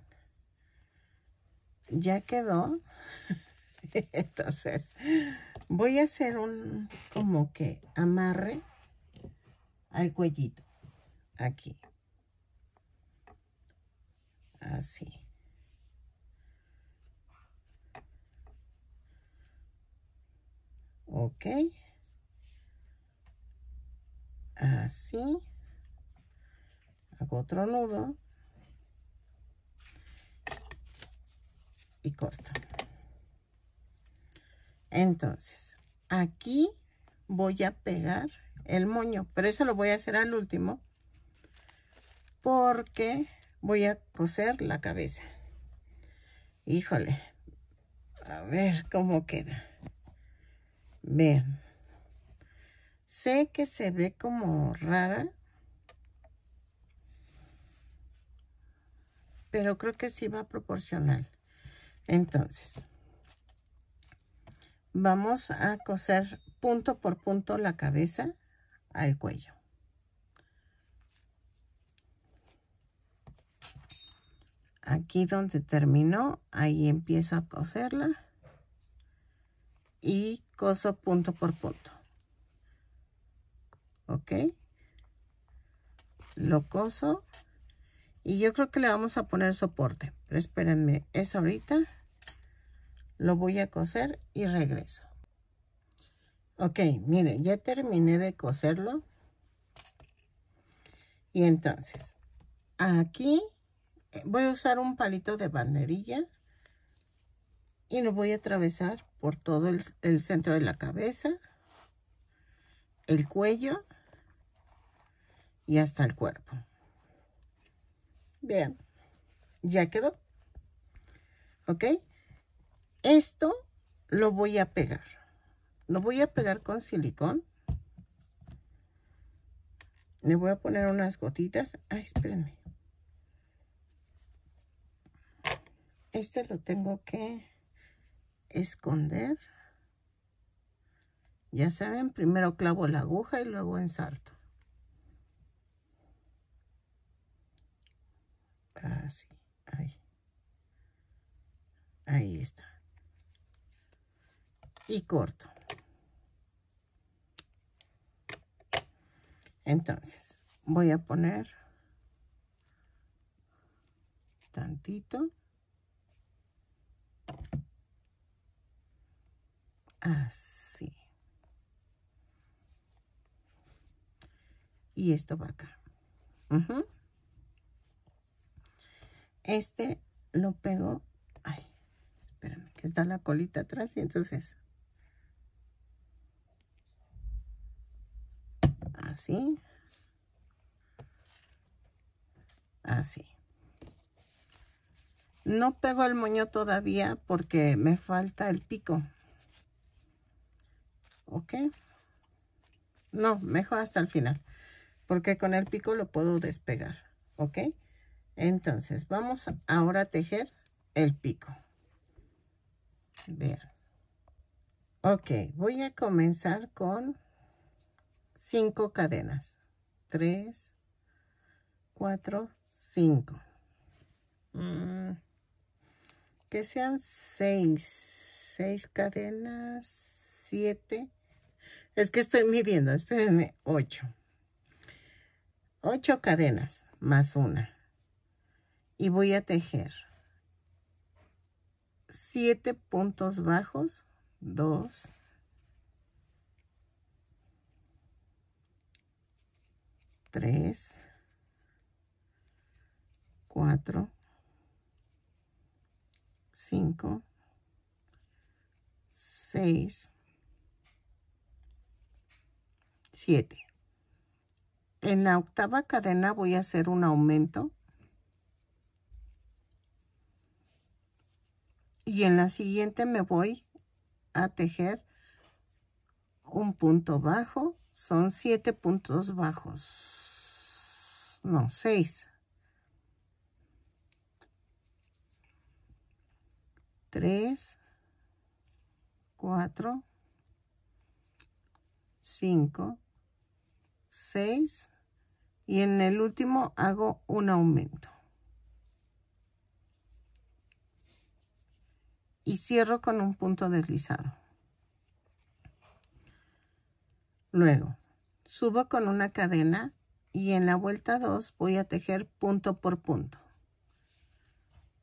ya quedó. Entonces, voy a hacer un como que amarre al cuellito. Aquí. Así. Ok. Así. Hago otro nudo. y corto. Entonces, aquí voy a pegar el moño, pero eso lo voy a hacer al último porque voy a coser la cabeza. Híjole, a ver cómo queda. Vean. Sé que se ve como rara, pero creo que sí va proporcional. Entonces, vamos a coser punto por punto la cabeza al cuello. Aquí donde terminó, ahí empiezo a coserla y coso punto por punto. ¿Ok? Lo coso y yo creo que le vamos a poner soporte, pero espérenme, es ahorita lo voy a coser y regreso ok miren ya terminé de coserlo y entonces aquí eh, voy a usar un palito de banderilla y lo voy a atravesar por todo el, centro de la cabeza el cuello y hasta el cuerpo bien ya quedó ok esto lo voy a pegar. Lo voy a pegar con silicón. Le voy a poner unas gotitas. Ay, espérenme. Este lo tengo que esconder. Ya saben, primero clavo la aguja y luego ensarto. Así, ahí. Ahí está y corto. Entonces, voy a poner tantito. Así. Y esto va acá. Ajá. Este lo pego. Ay, espérame, que está la colita atrás y entonces así, así. No pego el moño todavía porque me falta el pico. ¿Ok? No, mejor hasta el final. Porque con el pico lo puedo despegar. ¿Ok? Entonces, vamos ahora a tejer el pico. Vean. Ok, voy a comenzar con 5 cadenas. 3, 4, 5. Mm. Que sean 6. 6 cadenas, 7. Es que estoy midiendo, espérenme, 8. 8 cadenas más una. Y voy a tejer 7 puntos bajos, 2, 3, 4, 5, 6, 7. En la octava cadena voy a hacer un aumento. Y en la siguiente me voy a tejer un punto bajo son siete puntos bajos. No, seis. Tres, cuatro, cinco, seis. Y en el último hago un aumento. Y cierro con un punto deslizado. Luego, subo con una cadena y en la vuelta 2 voy a tejer punto por punto.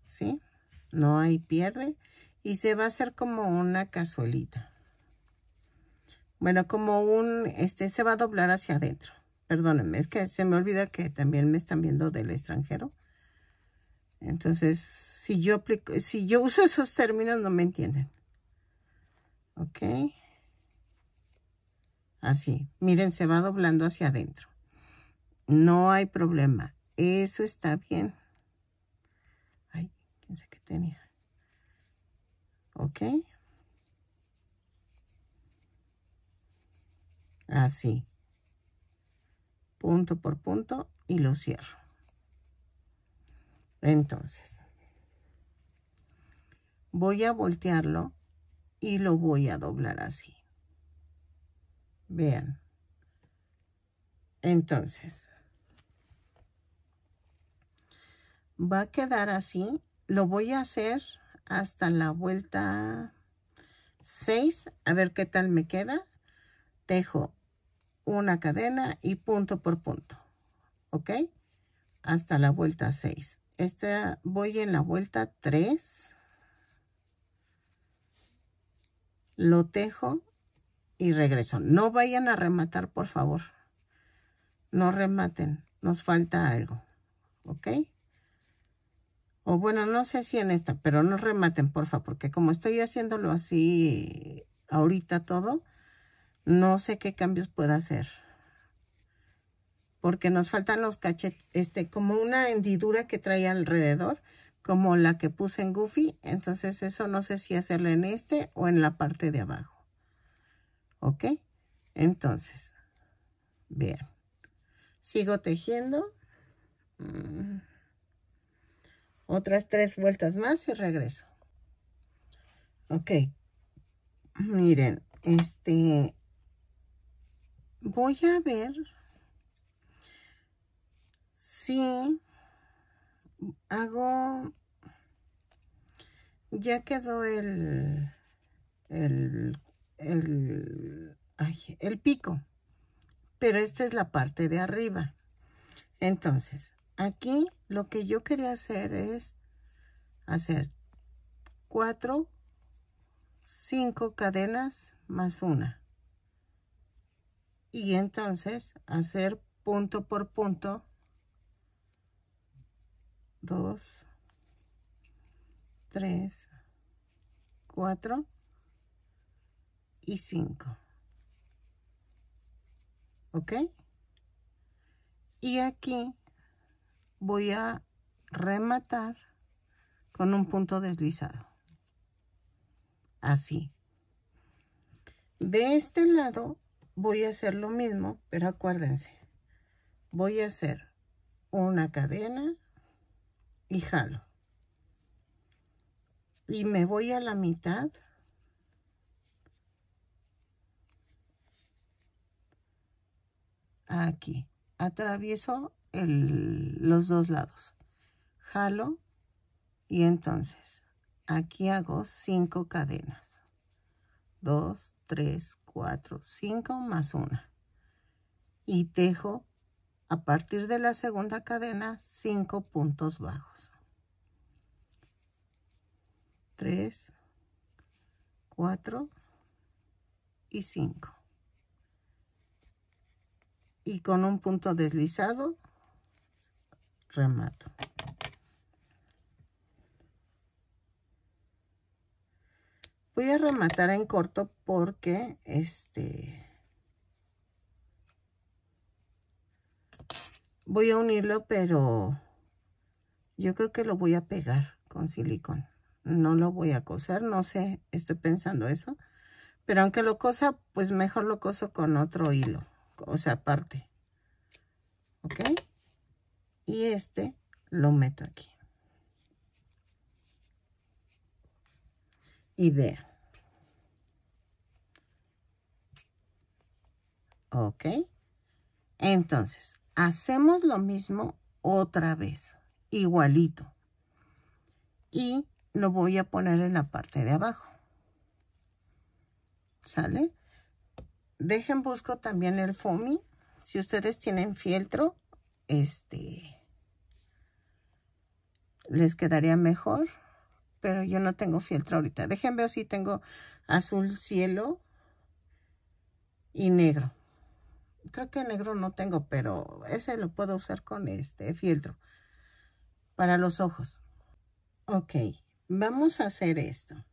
¿Sí? No hay pierde y se va a hacer como una cazuelita. Bueno, como un, este, se va a doblar hacia adentro. Perdónenme, es que se me olvida que también me están viendo del extranjero. Entonces, si yo, aplico, si yo uso esos términos, no me entienden. Ok. Así, miren, se va doblando hacia adentro. No hay problema. Eso está bien. Ay, pensé que tenía. ¿Ok? Así. Punto por punto y lo cierro. Entonces, voy a voltearlo y lo voy a doblar así. Vean. Entonces, va a quedar así. Lo voy a hacer hasta la vuelta 6. A ver qué tal me queda. tejo una cadena y punto por punto. ¿Ok? Hasta la vuelta 6. este voy en la vuelta 3. Lo tejo y regreso. No vayan a rematar, por favor. No rematen. Nos falta algo. ¿Ok? O bueno, no sé si en esta, pero no rematen, porfa, porque como estoy haciéndolo así ahorita todo, no sé qué cambios pueda hacer. Porque nos faltan los cachetes, este, como una hendidura que trae alrededor, como la que puse en Goofy. Entonces eso no sé si hacerlo en este o en la parte de abajo. ¿Ok? Entonces, vean. Sigo tejiendo. Mm. Otras tres vueltas más y regreso. Ok. Miren, este... Voy a ver si hago... Ya quedó el, el el, el pico. Pero esta es la parte de arriba. Entonces, aquí lo que yo quería hacer es hacer cuatro cinco cadenas más una. Y entonces hacer punto por punto. dos, tres, cuatro y 5. ¿Ok? Y aquí voy a rematar con un punto deslizado. Así. De este lado voy a hacer lo mismo, pero acuérdense. Voy a hacer una cadena y jalo. Y me voy a la mitad aquí. Atravieso el, los dos lados. Jalo y entonces aquí hago 5 cadenas. 2, 3, 4, 5 más una. Y tejo a partir de la segunda cadena 5 puntos bajos. 3, 4 y 5 y con un punto deslizado remato. Voy a rematar en corto porque este voy a unirlo, pero yo creo que lo voy a pegar con silicón. No lo voy a coser, no sé, estoy pensando eso. Pero aunque lo cosa, pues mejor lo coso con otro hilo. O sea, aparte. ¿Ok? Y este lo meto aquí. Y vean. ¿Ok? Entonces, hacemos lo mismo otra vez. Igualito. Y lo voy a poner en la parte de abajo. ¿Sale? dejen busco también el foamy. Si ustedes tienen fieltro, este, les quedaría mejor. Pero yo no tengo fieltro ahorita. Dejen ver si tengo azul cielo y negro. Creo que negro no tengo, pero ese lo puedo usar con este fieltro para los ojos. Ok, vamos a hacer esto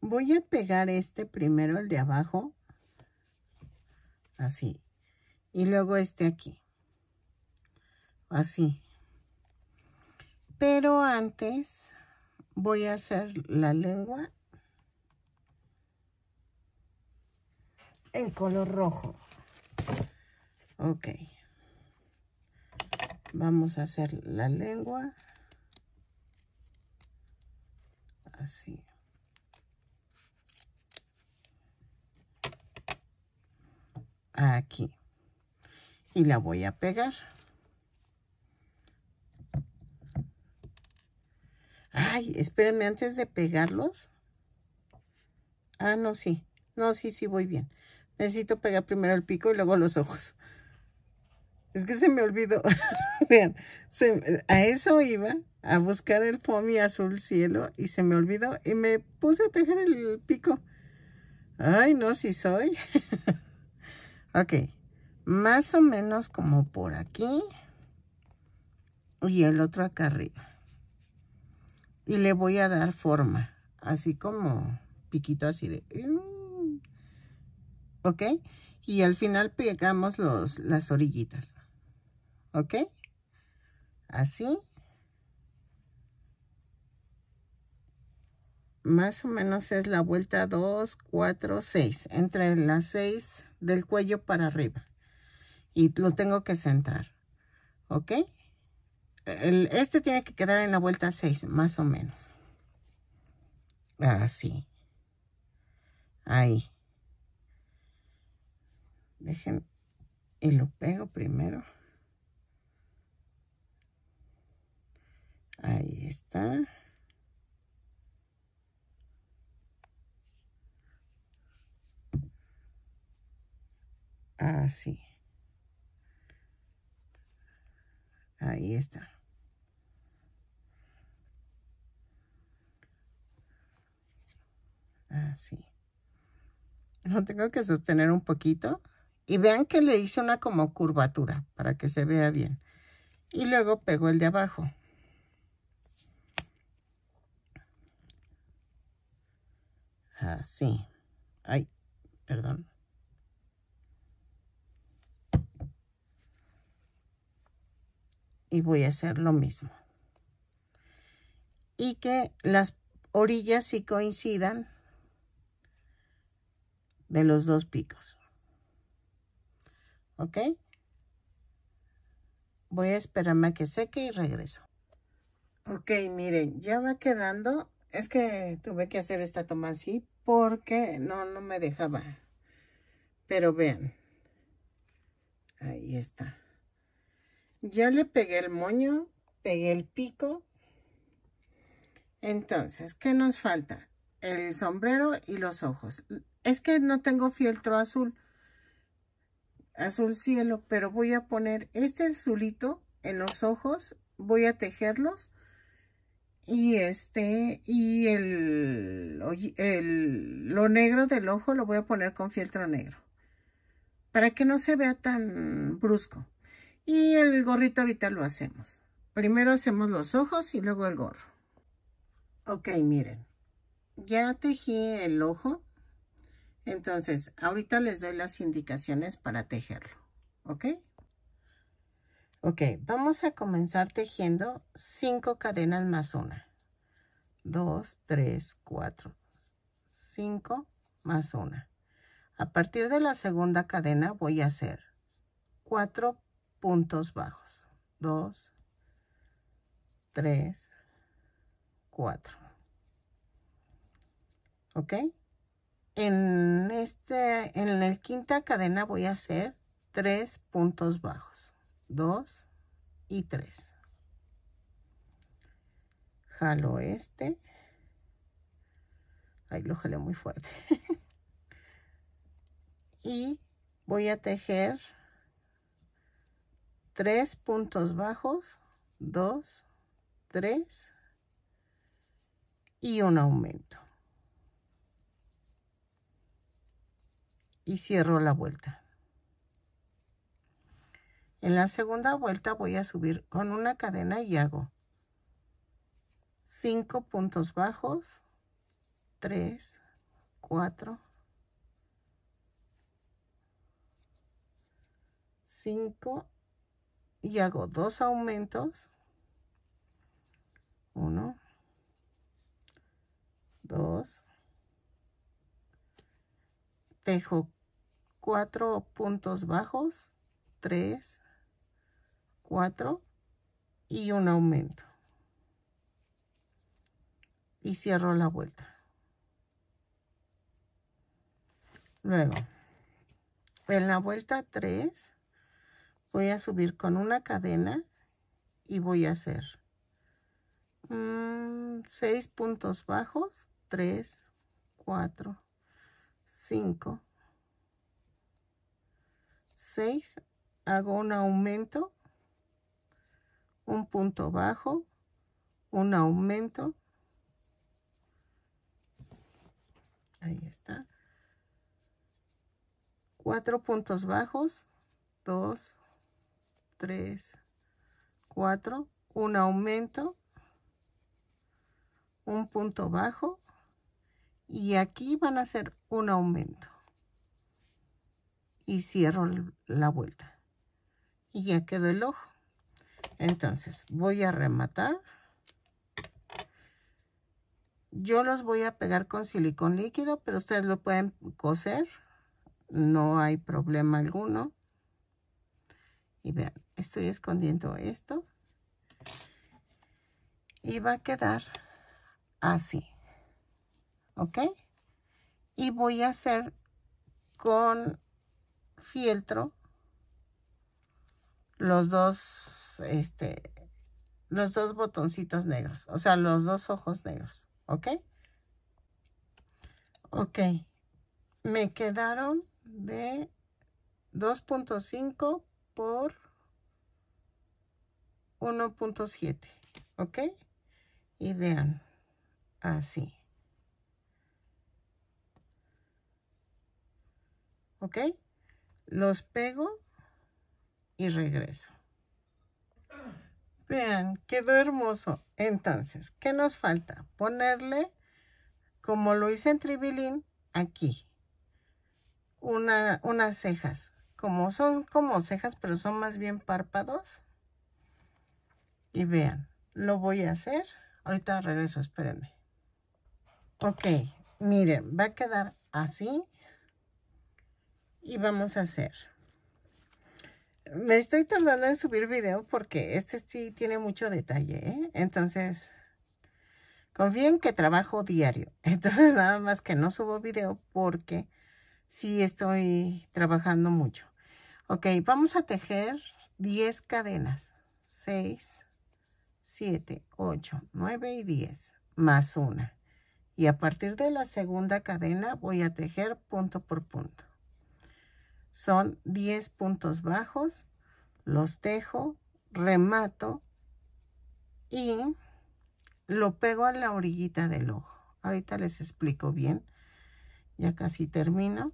voy a pegar este primero, el de abajo, así, y luego este aquí, así. Pero antes voy a hacer la lengua en color rojo. Ok. Vamos a hacer la lengua así. aquí y la voy a pegar. Ay, espérenme antes de pegarlos. Ah, no, sí. No, sí, sí, voy bien. Necesito pegar primero el pico y luego los ojos. Es que se me olvidó. Vean, se, a eso iba, a buscar el foamy azul cielo y se me olvidó y me puse a tejer el pico. Ay, no, sí soy. Ok, más o menos como por aquí y el otro acá arriba. Y le voy a dar forma, así como piquito así de... Mm, ¿Ok? Y al final pegamos los, las orillitas. ¿Ok? Así. Más o menos es la vuelta 2, 4, 6. Entre las 6 del cuello para arriba. Y lo tengo que centrar. ¿Ok? este tiene que quedar en la vuelta 6, más o menos. Así. Ahí. Dejen. Y lo pego primero. Ahí está. Así. Ah, Ahí está. Así. Ah, Lo tengo que sostener un poquito. Y vean que le hice una como curvatura para que se vea bien. Y luego pego el de abajo. Así. Ah, Ay, perdón. y voy a hacer lo mismo. Y que las orillas sí coincidan de los dos picos. ¿Ok? Voy a esperarme a que seque y regreso. Ok, miren, ya va quedando. Es que tuve que hacer esta toma así porque no, no me dejaba. Pero vean. Ahí está. Ya le pegué el moño, pegué el pico. Entonces, ¿qué nos falta? El sombrero y los ojos. Es que no tengo fieltro azul, azul cielo, pero voy a poner este azulito en los ojos, voy a tejerlos y este y el, lo negro del ojo lo voy a poner con fieltro negro para que no se vea tan brusco y el gorrito ahorita lo hacemos. Primero hacemos los ojos y luego el gorro. Ok, miren. Ya tejí el ojo. Entonces, ahorita les doy las indicaciones para tejerlo. ¿Ok? Ok, vamos a comenzar tejiendo cinco cadenas más una. 2, 3, 4, 5 más una. A partir de la segunda cadena voy a hacer cuatro puntos bajos. 2, 3, 4. ¿Ok? En, este, en la quinta cadena voy a hacer 3 puntos bajos. 2 y 3. Jalo este. Ahí lo jalé muy fuerte. y voy a tejer 3 puntos bajos, 2, 3 y un aumento. Y cierro la vuelta. En la segunda vuelta voy a subir con una cadena y hago 5 puntos bajos, 3, 4, 5 y hago dos aumentos. Uno, dos. tejo cuatro puntos bajos, tres, cuatro y un aumento. Y cierro la vuelta. Luego, en la vuelta 3, voy a subir con una cadena y voy a hacer mmm, 6 puntos bajos 3 4 5 6 hago un aumento un punto bajo un aumento ahí está 4 puntos bajos 2 3, 4, un aumento, un punto bajo y aquí van a hacer un aumento y cierro la vuelta y ya quedó el ojo entonces voy a rematar yo los voy a pegar con silicón líquido pero ustedes lo pueden coser no hay problema alguno y vean estoy escondiendo esto y va a quedar así ok y voy a hacer con fieltro los dos este los dos botoncitos negros o sea los dos ojos negros ok ok me quedaron de 2.5 por 1.7, ¿ok? Y vean, así. ¿Ok? Los pego y regreso. Vean, quedó hermoso. Entonces, ¿qué nos falta? Ponerle, como lo hice en tribilín, aquí. Una, unas cejas. Como son como cejas, pero son más bien párpados. Y vean, lo voy a hacer. Ahorita regreso, espérenme. Ok, miren, va a quedar así. Y vamos a hacer. Me estoy tardando en subir video porque este sí tiene mucho detalle, ¿eh? Entonces, confíen que trabajo diario. Entonces, nada más que no subo video porque sí estoy trabajando mucho. Ok, vamos a tejer 10 cadenas. 6, 7, 8, 9 y 10, más una. Y a partir de la segunda cadena voy a tejer punto por punto. Son 10 puntos bajos, los tejo, remato y lo pego a la orillita del ojo. Ahorita les explico bien. Ya casi termino.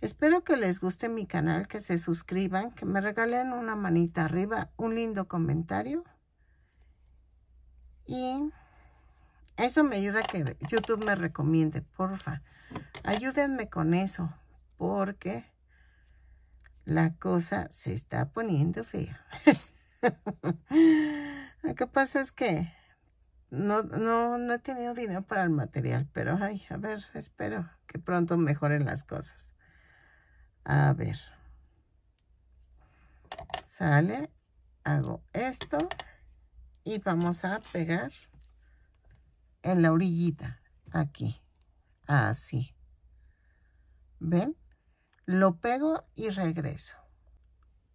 Espero que les guste mi canal, que se suscriban, que me regalen una manita arriba, un lindo comentario y eso me ayuda a que YouTube me recomiende, porfa. Ayúdenme con eso, porque la cosa se está poniendo fea. Lo que pasa es que no, no he tenido dinero para el material, pero ay, a ver, espero que pronto mejoren las cosas. A ver. Sale, hago esto y vamos a pegar en la orillita aquí así ven lo pego y regreso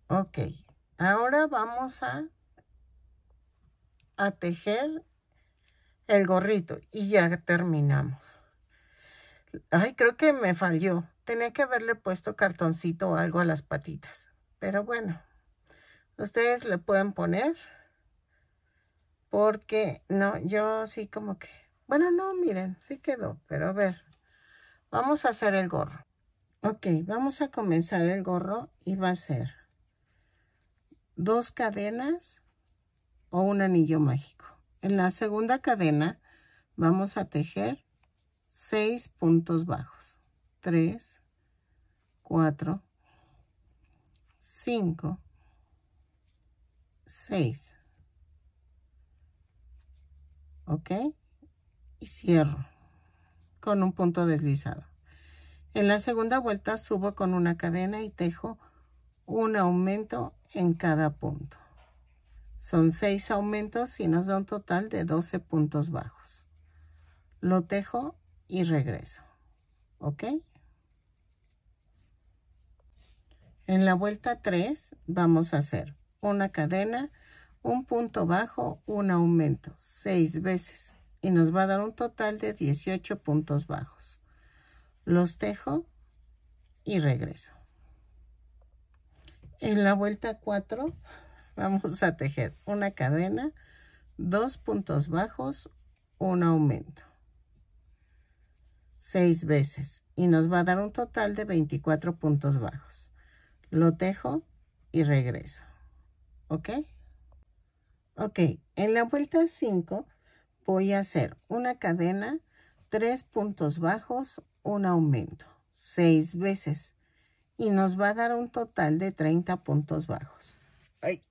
ok ahora vamos a a tejer el gorrito y ya terminamos ay creo que me falló tenía que haberle puesto cartoncito o algo a las patitas pero bueno ustedes le pueden poner porque, no, yo sí como que... Bueno, no, miren, sí quedó. Pero a ver, vamos a hacer el gorro. Ok, vamos a comenzar el gorro y va a ser dos cadenas o un anillo mágico. En la segunda cadena vamos a tejer seis puntos bajos. Tres, cuatro, cinco, seis ok y cierro con un punto deslizado en la segunda vuelta subo con una cadena y tejo un aumento en cada punto son seis aumentos y nos da un total de 12 puntos bajos lo tejo y regreso ok en la vuelta 3 vamos a hacer una cadena un punto bajo, un aumento, seis veces. Y nos va a dar un total de 18 puntos bajos. Los tejo y regreso. En la vuelta 4 vamos a tejer una cadena, dos puntos bajos, un aumento. Seis veces. Y nos va a dar un total de 24 puntos bajos. Lo tejo y regreso. ¿Ok? Ok, en la vuelta 5 voy a hacer una cadena, tres puntos bajos, un aumento, seis veces. Y nos va a dar un total de 30 puntos bajos. Ay,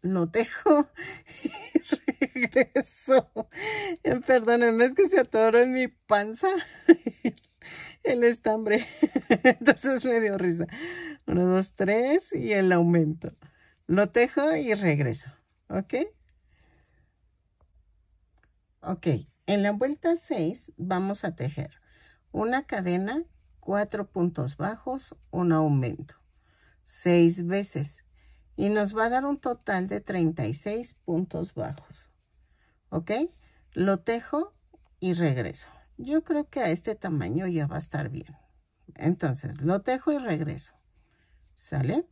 lo dejo y regreso. Perdónenme, es que se atoró en mi panza el estambre. Entonces me dio risa. Uno, dos, tres y el aumento. Lo tejo y regreso. ¿Ok? Ok, en la vuelta 6 vamos a tejer una cadena, cuatro puntos bajos, un aumento, seis veces. Y nos va a dar un total de 36 puntos bajos. ¿Ok? Lo tejo y regreso. Yo creo que a este tamaño ya va a estar bien. Entonces, lo tejo y regreso. ¿Sale?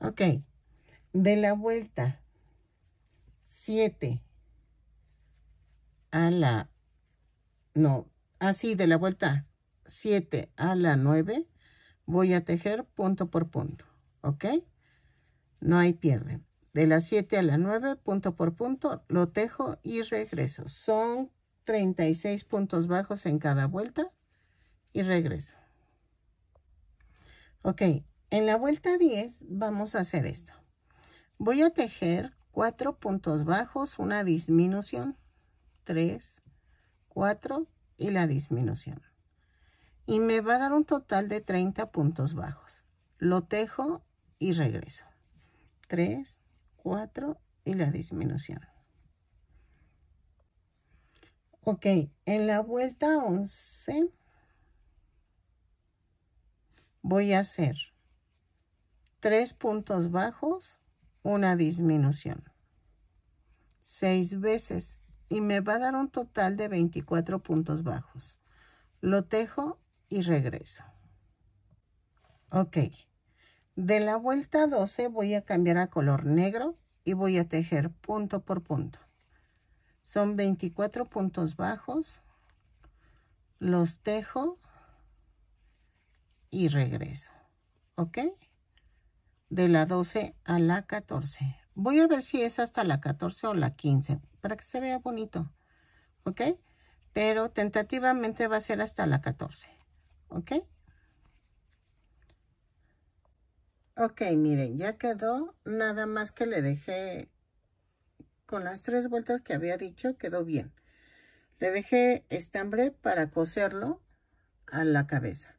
Ok. De la vuelta 7 a la... No, así de la vuelta 7 a la 9 voy a tejer punto por punto. ¿Ok? No hay pierde. De la 7 a la 9, punto por punto, lo tejo y regreso. Son 36 puntos bajos en cada vuelta y regreso. Ok, en la vuelta 10 vamos a hacer esto. Voy a tejer cuatro puntos bajos, una disminución, 3, 4 y la disminución. Y me va a dar un total de 30 puntos bajos. Lo tejo y regreso. 3, 4 y la disminución. Ok, en la vuelta 11 voy a hacer tres puntos bajos, una disminución. seis veces y me va a dar un total de 24 puntos bajos. Lo tejo y regreso. Ok. De la vuelta 12 voy a cambiar a color negro y voy a tejer punto por punto. Son 24 puntos bajos. Los tejo y regreso. ¿Ok? de la 12 a la 14. Voy a ver si es hasta la 14 o la 15 para que se vea bonito. ¿Ok? Pero tentativamente va a ser hasta la 14. ¿Ok? Ok, miren, ya quedó. Nada más que le dejé con las tres vueltas que había dicho, quedó bien. Le dejé estambre para coserlo a la cabeza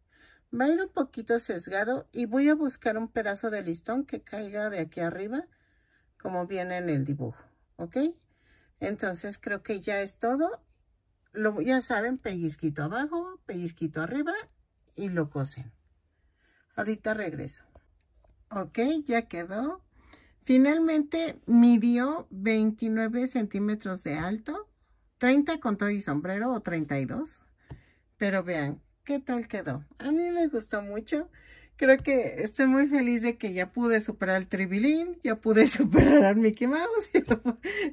va a ir un poquito sesgado y voy a buscar un pedazo de listón que caiga de aquí arriba, como viene en el dibujo, ¿ok? Entonces creo que ya es todo. Lo, ya saben, pellizquito abajo, pellizquito arriba y lo cosen. Ahorita regreso. Ok, ya quedó. Finalmente midió 29 centímetros de alto, 30 con todo y sombrero o 32. Pero vean, qué tal quedó. A mí me gustó mucho. Creo que estoy muy feliz de que ya pude superar al Tribilín, ya pude superar al Mickey Mouse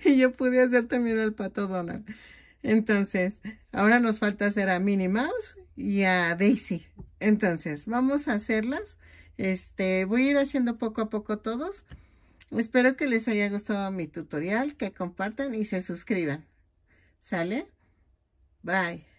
y, yo pude hacer también al Pato Donald. Entonces, ahora nos falta hacer a Minnie Mouse y a Daisy. Entonces, vamos a hacerlas. Este, voy a ir haciendo poco a poco todos. Espero que les haya gustado mi tutorial, que compartan y se suscriban. ¿Sale? Bye.